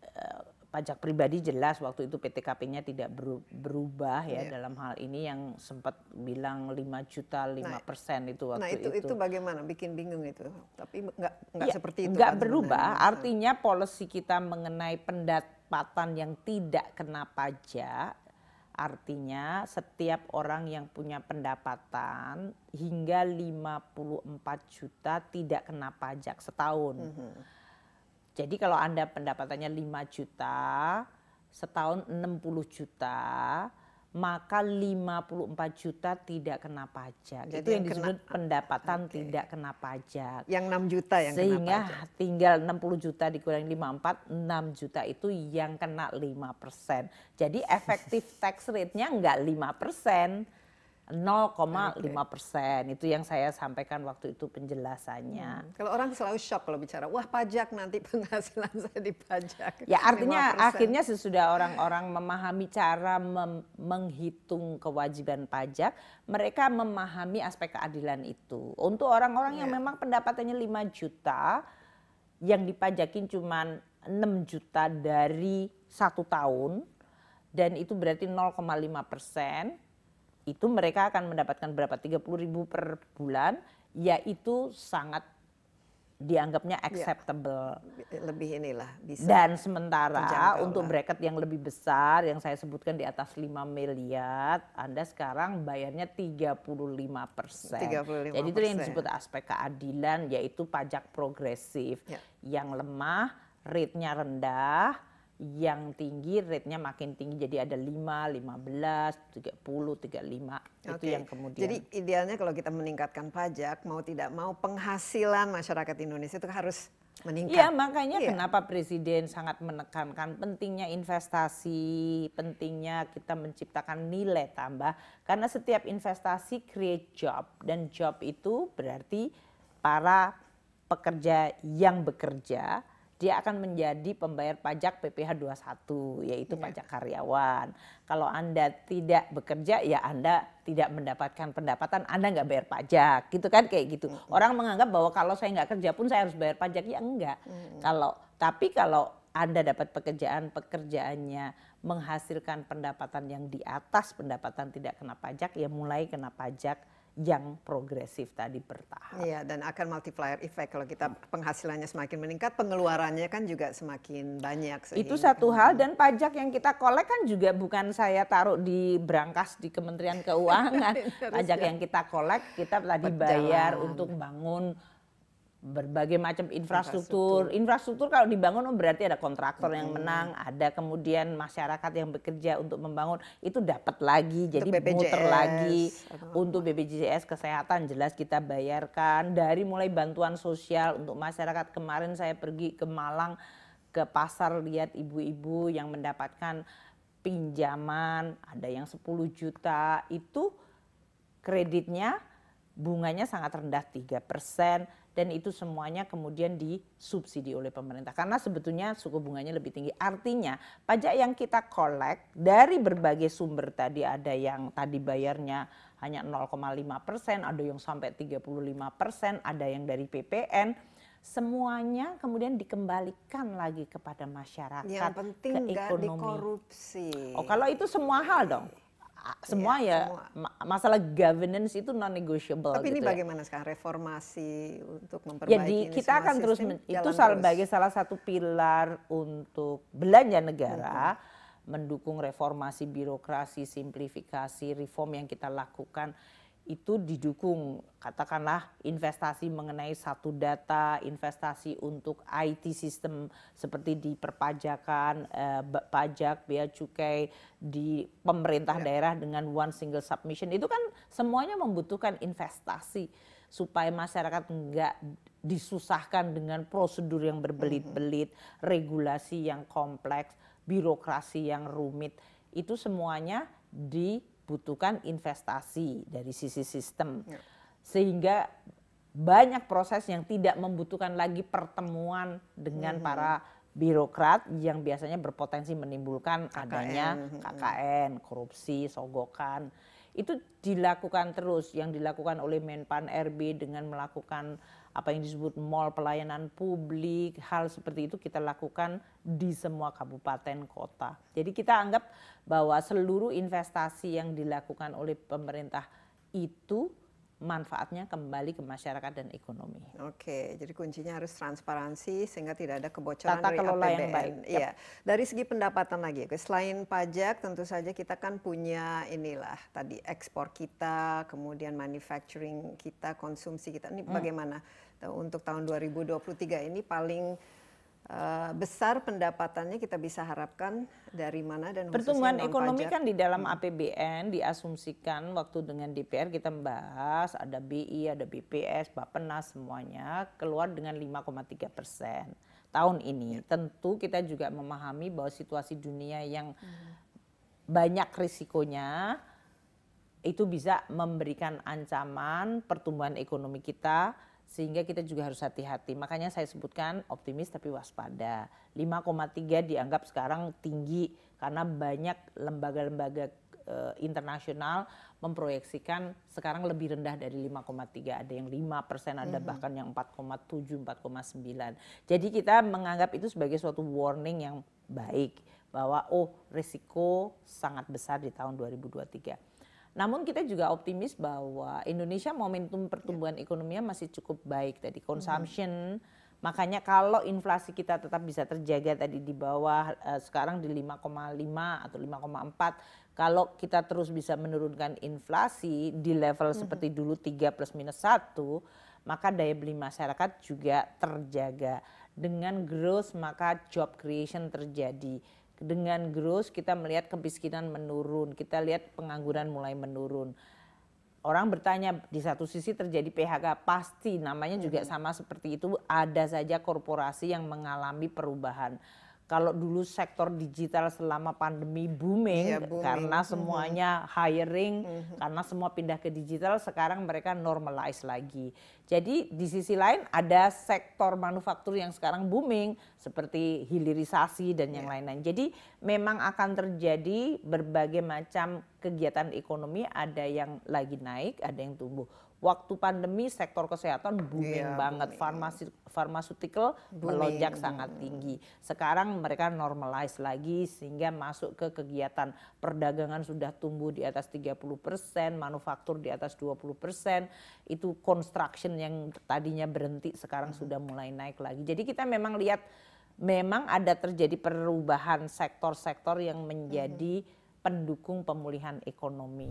Eh, pajak pribadi jelas waktu itu PTKP-nya tidak berubah ya yeah. dalam hal ini yang sempat bilang 5 juta 5 nah, persen itu nah, waktu nah itu, itu. itu bagaimana bikin bingung itu. Tapi nggak nggak ya, seperti itu. Nggak kan berubah. Sebenarnya. Artinya polisi kita mengenai pendapatan yang tidak kena pajak Artinya setiap orang yang punya pendapatan hingga 54 juta tidak kena pajak setahun. Mm -hmm. Jadi kalau Anda pendapatannya 5 juta, setahun 60 juta, maka 54 juta tidak kena pajak. Jadi Itu yang, yang disebut kena, pendapatan okay. tidak kena pajak. Yang 6 juta yang Sehingga kena pajak. Sehingga tinggal 60 juta dikurangi 54, 6 juta itu yang kena 5 persen. Jadi efektif tax rate-nya enggak 5 persen 0,5 persen okay. itu yang saya sampaikan waktu itu penjelasannya. Hmm. Kalau orang selalu shock kalau bicara wah pajak nanti [LAUGHS] penghasilan saya dipajak. Ya artinya 5%. akhirnya sesudah orang-orang memahami cara mem menghitung kewajiban pajak, mereka memahami aspek keadilan itu. Untuk orang-orang yang ya. memang pendapatannya 5 juta, yang dipajakin cuma 6 juta dari satu tahun dan itu berarti 0,5 persen itu mereka akan mendapatkan berapa 30 ribu per bulan yaitu sangat dianggapnya iya. acceptable ya, lebih inilah bisa dan sementara untuk bracket yang lebih besar yang saya sebutkan di atas 5 miliar Anda sekarang bayarnya 35 persen jadi itu yang disebut aspek keadilan yaitu pajak progresif ya. yang lemah rate-nya rendah yang tinggi rate-nya makin tinggi jadi ada 5, 15, 30, 35 okay. itu yang kemudian. Jadi idealnya kalau kita meningkatkan pajak mau tidak mau penghasilan masyarakat Indonesia itu harus meningkat. Iya, makanya iya. kenapa presiden sangat menekankan pentingnya investasi, pentingnya kita menciptakan nilai tambah karena setiap investasi create job dan job itu berarti para pekerja yang bekerja dia akan menjadi pembayar pajak PPh 21 yaitu yeah. pajak karyawan. Kalau Anda tidak bekerja ya Anda tidak mendapatkan pendapatan, Anda nggak bayar pajak gitu kan kayak gitu. Mm -hmm. Orang menganggap bahwa kalau saya nggak kerja pun saya harus bayar pajak ya enggak. Mm -hmm. Kalau tapi kalau anda dapat pekerjaan, pekerjaannya menghasilkan pendapatan yang di atas pendapatan tidak kena pajak, ya mulai kena pajak yang progresif tadi bertahap. Iya, dan akan multiplier effect kalau kita penghasilannya semakin meningkat, pengeluarannya kan juga semakin banyak. Sehingga. Itu satu hal dan pajak yang kita kolek kan juga bukan saya taruh di berangkas di Kementerian Keuangan. [LAUGHS] pajak ya. yang kita kolek kita tadi bayar untuk bangun berbagai macam infrastruktur. infrastruktur. Infrastruktur kalau dibangun oh, berarti ada kontraktor hmm. yang menang, ada kemudian masyarakat yang bekerja untuk membangun itu dapat lagi, jadi BPJS. muter lagi Aduh. untuk BPJS kesehatan jelas kita bayarkan dari mulai bantuan sosial untuk masyarakat. Kemarin saya pergi ke Malang ke pasar lihat ibu-ibu yang mendapatkan pinjaman, ada yang 10 juta, itu kreditnya bunganya sangat rendah tiga persen dan itu semuanya kemudian disubsidi oleh pemerintah karena sebetulnya suku bunganya lebih tinggi. Artinya pajak yang kita collect dari berbagai sumber tadi ada yang tadi bayarnya hanya 0,5 persen, ada yang sampai 35 persen, ada yang dari PPN, semuanya kemudian dikembalikan lagi kepada masyarakat yang penting ke ekonomi. Oh, kalau itu semua hal dong. Iya, semua ya, ya semua. masalah governance itu non negotiable. Tapi gitu ini ya. bagaimana sekarang reformasi untuk ya, memperbaiki? Jadi ini kita akan terus itu sebagai salah satu pilar untuk belanja negara. Hmm mendukung reformasi birokrasi, simplifikasi, reform yang kita lakukan itu didukung katakanlah investasi mengenai satu data, investasi untuk IT system seperti di perpajakan, eh, pajak, bea cukai di pemerintah ya. daerah dengan one single submission itu kan semuanya membutuhkan investasi supaya masyarakat enggak disusahkan dengan prosedur yang berbelit-belit, mhm. regulasi yang kompleks, birokrasi yang rumit. Itu semuanya di butuhkan investasi dari sisi sistem. Ya. Sehingga banyak proses yang tidak membutuhkan lagi pertemuan dengan hmm. para birokrat yang biasanya berpotensi menimbulkan KKN. adanya hmm. KKN, korupsi, sogokan. Itu dilakukan terus yang dilakukan oleh Menpan RB dengan melakukan apa yang disebut mall pelayanan publik, hal seperti itu kita lakukan di semua kabupaten kota. Jadi kita anggap bahwa seluruh investasi yang dilakukan oleh pemerintah itu manfaatnya kembali ke masyarakat dan ekonomi. Oke, jadi kuncinya harus transparansi sehingga tidak ada kebocoran Tata dari APBN. Yang baik. Iya. Dari segi pendapatan lagi, selain pajak tentu saja kita kan punya inilah tadi ekspor kita, kemudian manufacturing kita, konsumsi kita. Ini hmm. bagaimana Nah, untuk tahun dua ribu dua puluh tiga ini paling eh, besar pendapatannya kita bisa harapkan dari mana dan pertumbuhan ekonomi kan di dalam hmm. APBN diasumsikan waktu dengan DPR kita membahas ada BI ada BPS Bappenas semuanya keluar dengan 5,3 persen tahun ini ya. tentu kita juga memahami bahwa situasi dunia yang hmm. banyak risikonya itu bisa memberikan ancaman pertumbuhan ekonomi kita sehingga kita juga harus hati-hati. Makanya saya sebutkan optimis tapi waspada. 5,3 dianggap sekarang tinggi karena banyak lembaga-lembaga e, internasional memproyeksikan sekarang lebih rendah dari 5,3. Ada yang 5 persen, ada mm -hmm. bahkan yang 4,7, 4,9. Jadi kita menganggap itu sebagai suatu warning yang baik bahwa oh risiko sangat besar di tahun 2023. Namun kita juga optimis bahwa Indonesia momentum pertumbuhan ya. ekonominya masih cukup baik tadi hmm. consumption hmm. Makanya kalau inflasi kita tetap bisa terjaga tadi di bawah uh, sekarang di 5,5 atau 5,4 kalau kita terus bisa menurunkan inflasi di level hmm. seperti dulu 3 plus minus 1 maka daya beli masyarakat juga terjaga. Dengan growth maka job creation terjadi dengan growth kita melihat kemiskinan menurun, kita lihat pengangguran mulai menurun. Orang bertanya di satu sisi terjadi PHK pasti namanya juga hmm. sama seperti itu ada saja korporasi yang mengalami perubahan kalau dulu sektor digital selama pandemi booming, yeah, booming. karena mm-hmm. semuanya hiring, mm -hmm. karena semua pindah ke digital, sekarang mereka normalize lagi. Jadi di sisi lain ada sektor manufaktur yang sekarang booming seperti hilirisasi dan yang iya. lain-lain. Jadi memang akan terjadi berbagai macam kegiatan ekonomi, ada yang lagi naik, ada yang tumbuh waktu pandemi sektor kesehatan booming yeah, banget, farmasutikal farmasi melonjak sangat tinggi. Sekarang mereka normalize lagi sehingga masuk ke kegiatan perdagangan sudah tumbuh di atas 30 persen, manufaktur di atas 20 persen, itu construction yang tadinya berhenti sekarang hmm. sudah mulai naik lagi. Jadi kita memang lihat memang ada terjadi perubahan sektor-sektor yang menjadi hmm. pendukung pemulihan ekonomi.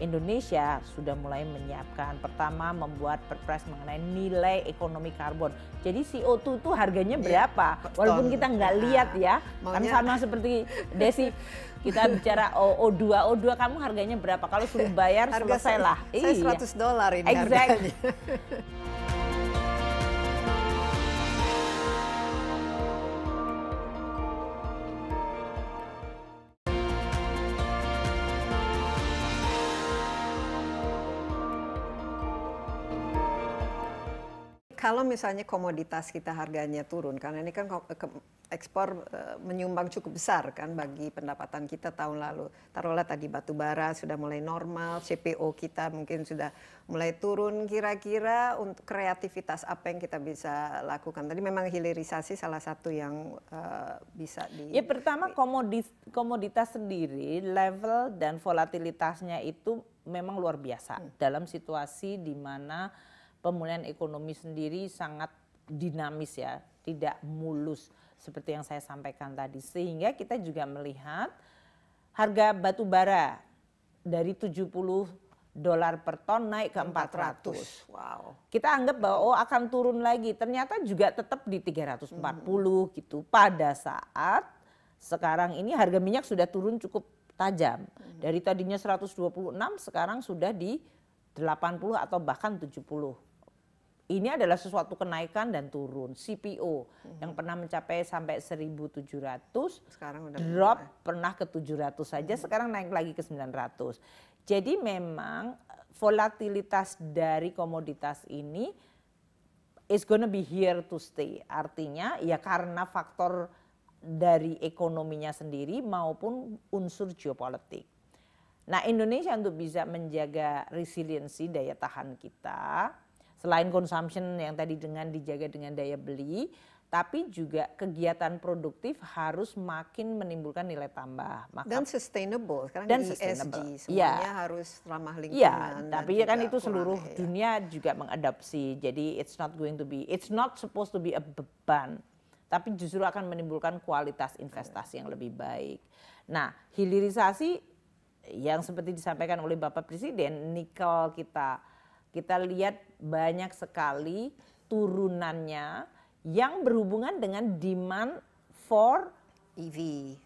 Indonesia sudah mulai menyiapkan pertama membuat perpres mengenai nilai ekonomi karbon. Jadi CO2 itu harganya iya, berapa? Ya, Walaupun kita nggak nah, lihat ya, kan maunya... kan sama seperti Desi kita bicara o 2 O2 kamu harganya berapa? Kalau suruh bayar Harga selesailah. Saya, saya 100 dolar ini exactly. harganya. kalau misalnya komoditas kita harganya turun karena ini kan ekspor eh, menyumbang cukup besar kan bagi pendapatan kita tahun lalu. Taruhlah tadi batu bara sudah mulai normal, CPO kita mungkin sudah mulai turun kira-kira untuk kreativitas apa yang kita bisa lakukan. Tadi memang hilirisasi salah satu yang uh, bisa di Ya pertama komodis, komoditas sendiri level dan volatilitasnya itu memang luar biasa hmm. dalam situasi di mana pemulihan ekonomi sendiri sangat dinamis ya, tidak mulus seperti yang saya sampaikan tadi. Sehingga kita juga melihat harga batu bara dari 70 dolar per ton naik ke 400. 400. Wow. Kita anggap bahwa oh akan turun lagi. Ternyata juga tetap di 340 hmm. gitu. Pada saat sekarang ini harga minyak sudah turun cukup tajam. Hmm. Dari tadinya 126 sekarang sudah di 80 atau bahkan 70 ini adalah sesuatu kenaikan dan turun. CPO hmm. yang pernah mencapai sampai 1.700, sekarang udah drop pernah ke 700 saja, hmm. sekarang naik lagi ke 900. Jadi memang eh, volatilitas dari komoditas ini is gonna be here to stay. Artinya ya karena faktor dari ekonominya sendiri maupun unsur geopolitik. Nah Indonesia untuk bisa menjaga resiliensi daya tahan kita, selain consumption yang tadi dengan dijaga dengan daya beli, tapi juga kegiatan produktif harus makin menimbulkan nilai tambah. Maka, dan sustainable, sekarang dan ESG sustainable. semuanya ya. harus ramah iya, lingkungan. Ya, tapi ya kan itu seluruh ya. dunia juga mengadopsi. Jadi it's not going to be, it's not supposed to be a beban. Tapi justru akan menimbulkan kualitas investasi yang lebih baik. Nah, hilirisasi yang seperti disampaikan oleh Bapak Presiden, nikel kita kita lihat banyak sekali turunannya yang berhubungan dengan demand for EV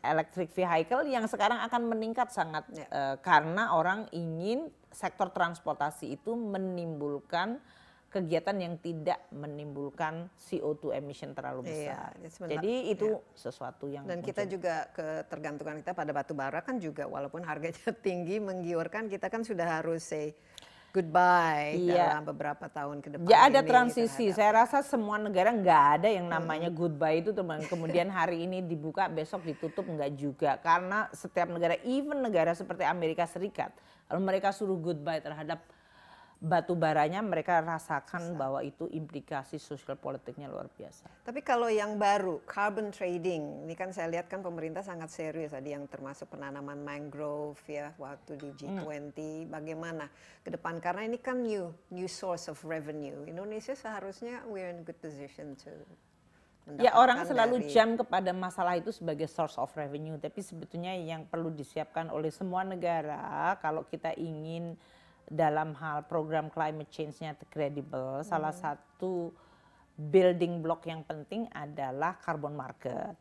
electric vehicle yang sekarang akan meningkat sangat yeah. Ya. uh, karena orang ingin sektor transportasi itu menimbulkan kegiatan yang tidak menimbulkan CO2 emission terlalu iya, besar. Iya, Jadi itu iya. sesuatu yang dan muncul. kita juga ketergantungan kita pada batu bara kan juga walaupun harganya [LAUGHS] tinggi menggiurkan kita kan sudah harus say goodbye iya. dalam beberapa tahun ke depan. Ya ada transisi. Saya rasa semua negara nggak ada yang namanya hmm. goodbye itu teman. Kemudian hari ini dibuka, besok ditutup nggak juga. Karena setiap negara, even negara seperti Amerika Serikat, kalau mereka suruh goodbye terhadap batu baranya mereka rasakan Bisa. bahwa itu implikasi sosial politiknya luar biasa. Tapi kalau yang baru carbon trading, ini kan saya lihat kan pemerintah sangat serius tadi yang termasuk penanaman mangrove ya waktu di G20 hmm. bagaimana ke depan karena ini kan new new source of revenue. Indonesia seharusnya we're in good position to Ya orang selalu dari... jam kepada masalah itu sebagai source of revenue, tapi sebetulnya yang perlu disiapkan oleh semua negara kalau kita ingin dalam hal program climate change-nya kredibel, hmm. salah satu building block yang penting adalah carbon market.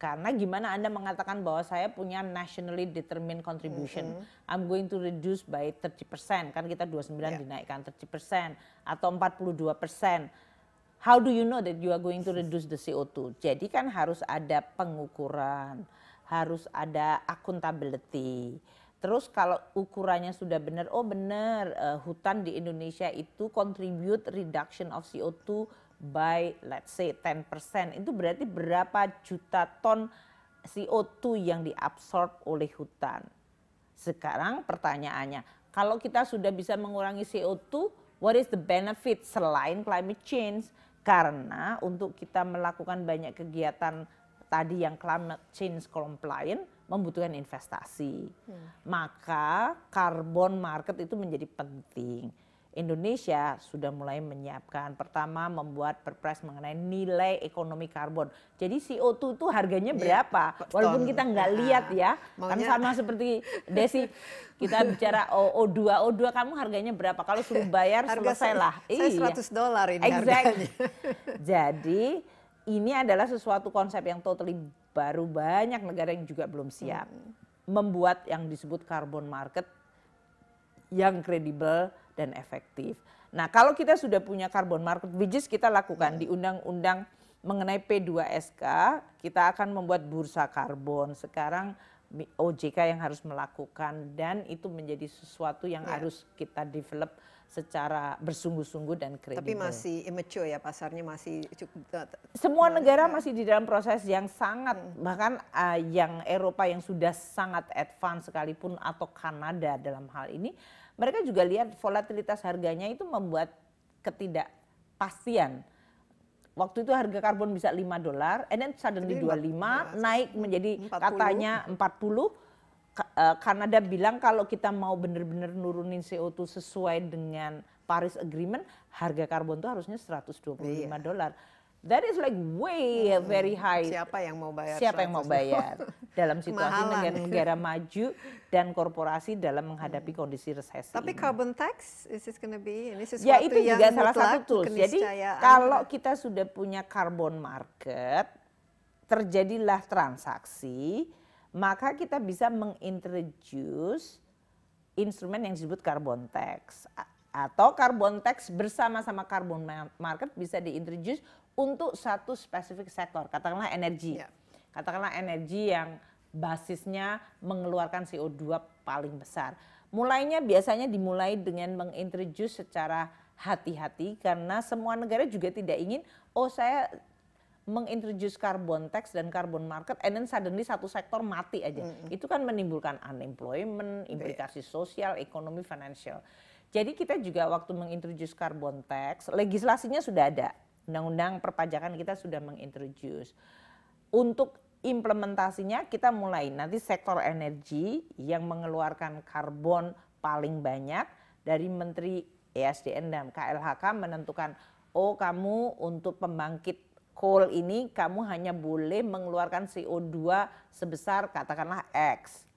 Karena gimana Anda mengatakan bahwa saya punya nationally determined contribution. Mm -hmm. I'm going to reduce by 30%. Kan kita 29 yeah. dinaikkan 30% atau 42%. How do you know that you are going to reduce the CO2? Jadi kan harus ada pengukuran, harus ada accountability. Terus kalau ukurannya sudah benar, oh benar uh, hutan di Indonesia itu contribute reduction of CO2 by let's say 10%. Itu berarti berapa juta ton CO2 yang diabsorb oleh hutan. Sekarang pertanyaannya, kalau kita sudah bisa mengurangi CO2, what is the benefit selain climate change? Karena untuk kita melakukan banyak kegiatan tadi yang climate change compliant, membutuhkan investasi. Hmm. Maka carbon market itu menjadi penting. Indonesia sudah mulai menyiapkan pertama membuat perpres mengenai nilai ekonomi karbon. Jadi CO2 itu harganya iya, berapa? Ya, Walaupun kita nggak iya. lihat ya, kan maunya. kan sama seperti Desi kita bicara O2, O2 kamu harganya berapa? Kalau suruh bayar Harga selesailah. Saya, saya 100 iya. dolar ini exactly. Jadi ini adalah sesuatu konsep yang totally baru banyak negara yang juga belum siap hmm. membuat yang disebut carbon market yang kredibel dan efektif. Nah, kalau kita sudah punya carbon market, which is kita lakukan hmm. di undang-undang mengenai P2SK, kita akan membuat bursa karbon. Sekarang OJK yang harus melakukan dan itu menjadi sesuatu yang yeah. harus kita develop secara bersungguh-sungguh dan kredibel. Tapi masih immature ya pasarnya masih cukup. Semua negara masih di dalam proses yang sangat hmm. bahkan uh, yang Eropa yang sudah sangat advance sekalipun atau Kanada dalam hal ini mereka juga lihat volatilitas harganya itu membuat ketidakpastian. Waktu itu harga karbon bisa 5 dolar, and then suddenly Jadi 25 naik menjadi 40. katanya 40. E, Kanada bilang kalau kita mau benar-benar nurunin CO2 sesuai dengan Paris Agreement, harga karbon itu harusnya 125 iya. dolar. That is like way hmm. very high. Siapa yang mau bayar? Siapa yang mau bayar? [LAUGHS] dalam situasi negara-negara maju dan korporasi dalam menghadapi hmm. kondisi resesi. Tapi ini. carbon tax is this going to be? Ini sesuatu ya itu yang juga salah satu tools. Jadi kalau kita sudah punya carbon market, terjadilah transaksi, maka kita bisa mengintroduce instrumen yang disebut carbon tax atau carbon tax bersama-sama carbon market bisa diintroduce untuk satu spesifik sektor, katakanlah energi. Yeah. Katakanlah energi yang basisnya mengeluarkan CO2 paling besar. Mulainya biasanya dimulai dengan mengintroduce secara hati-hati karena semua negara juga tidak ingin oh saya mengintroduce carbon tax dan carbon market and then suddenly satu sektor mati aja. Mm -hmm. Itu kan menimbulkan unemployment, iya. implikasi sosial, ekonomi, financial. Jadi kita juga waktu mengintroduce carbon tax, legislasinya sudah ada undang-undang perpajakan kita sudah mengintroduce. Untuk implementasinya kita mulai nanti sektor energi yang mengeluarkan karbon paling banyak dari Menteri ESDN dan KLHK menentukan oh kamu untuk pembangkit coal ini kamu hanya boleh mengeluarkan CO2 sebesar katakanlah X.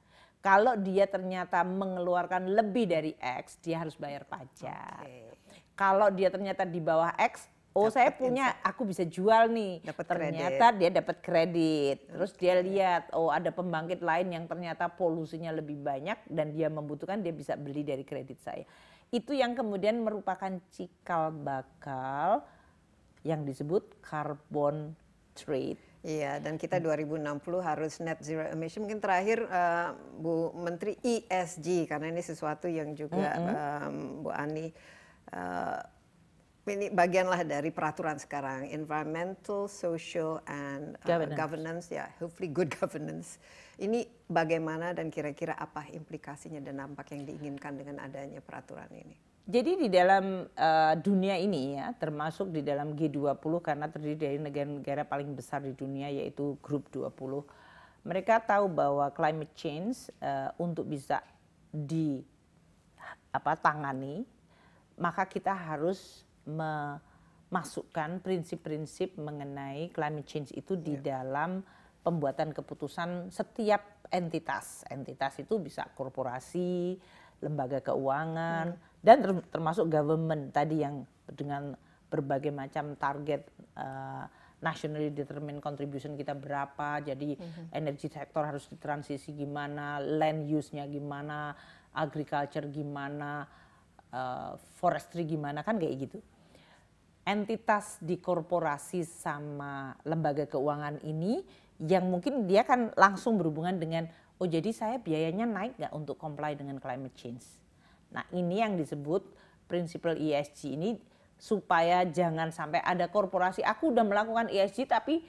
Kalau dia ternyata mengeluarkan lebih dari X, dia harus bayar pajak. Okay. Kalau dia ternyata di bawah X, Oh dapet saya punya, insight. aku bisa jual nih. Dapet ternyata kredit. dia dapat kredit. Terus dia lihat, oh ada pembangkit lain yang ternyata polusinya lebih banyak dan dia membutuhkan, dia bisa beli dari kredit saya. Itu yang kemudian merupakan cikal bakal yang disebut carbon trade. Iya, dan kita 2060 hmm. harus net zero emission. Mungkin terakhir uh, Bu Menteri ESG karena ini sesuatu yang juga mm -hmm. um, Bu Ani uh, ini bagianlah dari peraturan sekarang environmental, social and uh, governance. governance ya, hopefully good [LAUGHS] governance. Ini bagaimana dan kira-kira apa implikasinya dan dampak yang diinginkan dengan adanya peraturan ini? Jadi di dalam uh, dunia ini ya, termasuk di dalam G20 karena terdiri dari negara-negara paling besar di dunia yaitu grup 20. Mereka tahu bahwa climate change uh, untuk bisa di apa tangani maka kita harus memasukkan prinsip-prinsip mengenai climate change itu di yeah. dalam pembuatan keputusan setiap entitas. Entitas itu bisa korporasi, lembaga keuangan, hmm. dan termasuk government tadi yang dengan berbagai macam target uh, nationally determined contribution kita berapa, jadi hmm energi sektor harus ditransisi gimana, land use-nya gimana, agriculture gimana, uh, forestry gimana, kan kayak gitu entitas di korporasi sama lembaga keuangan ini yang mungkin dia kan langsung berhubungan dengan oh jadi saya biayanya naik nggak untuk comply dengan climate change. Nah ini yang disebut prinsipal ESG ini supaya jangan sampai ada korporasi aku udah melakukan ESG tapi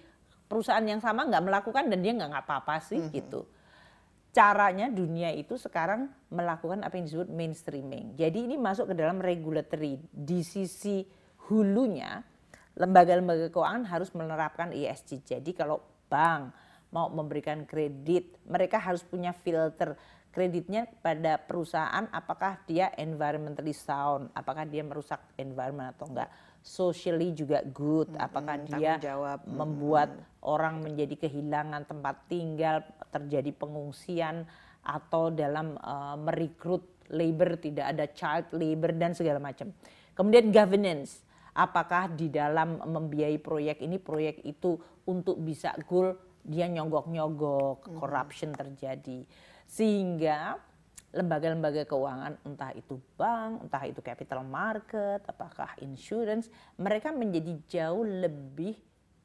perusahaan yang sama nggak melakukan dan dia nggak apa-apa sih mm -hmm. gitu. Caranya dunia itu sekarang melakukan apa yang disebut mainstreaming. Jadi ini masuk ke dalam regulatory di sisi hulunya lembaga-lembaga keuangan harus menerapkan ESG. Jadi kalau bank mau memberikan kredit, mereka harus punya filter kreditnya pada perusahaan apakah dia environmentally sound, apakah dia merusak environment atau enggak. Socially juga good, apakah hmm, dia jawab. membuat orang menjadi kehilangan tempat tinggal, terjadi pengungsian atau dalam uh, merekrut labor tidak ada child labor dan segala macam. Kemudian governance apakah di dalam membiayai proyek ini proyek itu untuk bisa goal dia nyogok-nyogok, hmm. corruption terjadi. Sehingga lembaga-lembaga keuangan entah itu bank, entah itu capital market, apakah insurance, mereka menjadi jauh lebih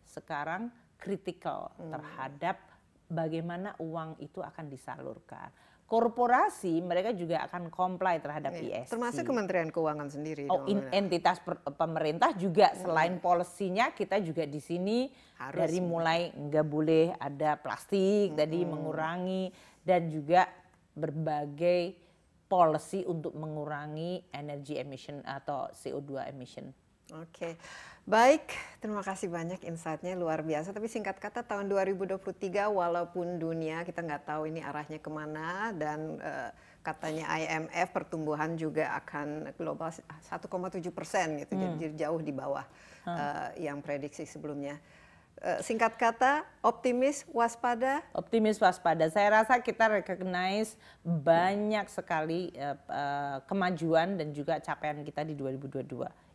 sekarang kritikal hmm. terhadap bagaimana uang itu akan disalurkan korporasi mereka juga akan comply terhadap ya, Termasuk Kementerian Keuangan sendiri. Oh, in, entitas per, pemerintah juga hmm. selain polisinya kita juga di sini Harus. dari mulai nggak boleh ada plastik, hmm. tadi mengurangi dan juga berbagai polisi untuk mengurangi energy emission atau CO2 emission oke baik terima kasih banyak insightnya luar biasa tapi singkat kata tahun 2023 walaupun dunia kita nggak tahu ini arahnya kemana dan uh, katanya IMF pertumbuhan juga akan global 1,7 persen gitu hmm. jadi jauh di bawah hmm. yang prediksi sebelumnya eh, singkat kata optimis waspada optimis waspada saya rasa kita recognize banyak sekali uh, uh, kemajuan dan juga capaian kita di 2022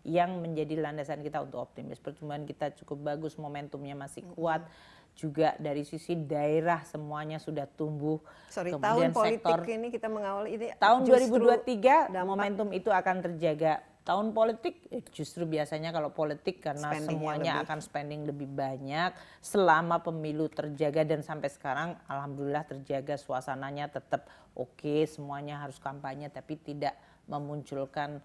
yang menjadi landasan kita untuk optimis. Pertumbuhan kita cukup bagus, momentumnya masih kuat. Mm -hmm. Juga dari sisi daerah semuanya sudah tumbuh. Sorry, Kemudian tahun politik sektor, ini kita mengawal ini tahun 2023 dampak. momentum itu akan terjaga. Tahun politik eh, justru biasanya kalau politik karena spending semuanya lebih. akan spending lebih banyak selama pemilu terjaga dan sampai sekarang alhamdulillah terjaga suasananya tetap oke okay, semuanya harus kampanye tapi tidak memunculkan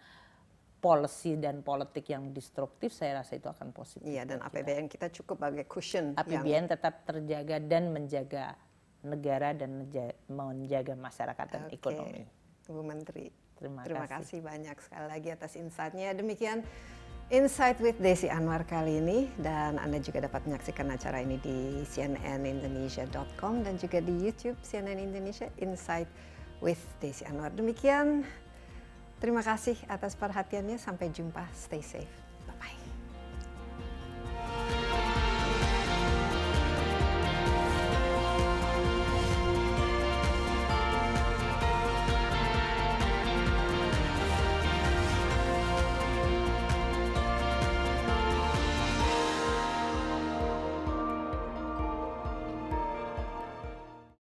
policy dan politik yang destruktif saya rasa itu akan positif. Iya dan APBN kita. kita cukup sebagai cushion. APBN yang... tetap terjaga dan menjaga negara dan menjaga masyarakat dan okay. ekonomi. Bu Menteri, terima, terima kasih. kasih banyak sekali lagi atas insight-nya. Demikian Insight with Desi Anwar kali ini dan Anda juga dapat menyaksikan acara ini di cnnindonesia.com dan juga di YouTube CNN Indonesia Insight with Desi Anwar. Demikian Terima kasih atas perhatiannya. Sampai jumpa. Stay safe.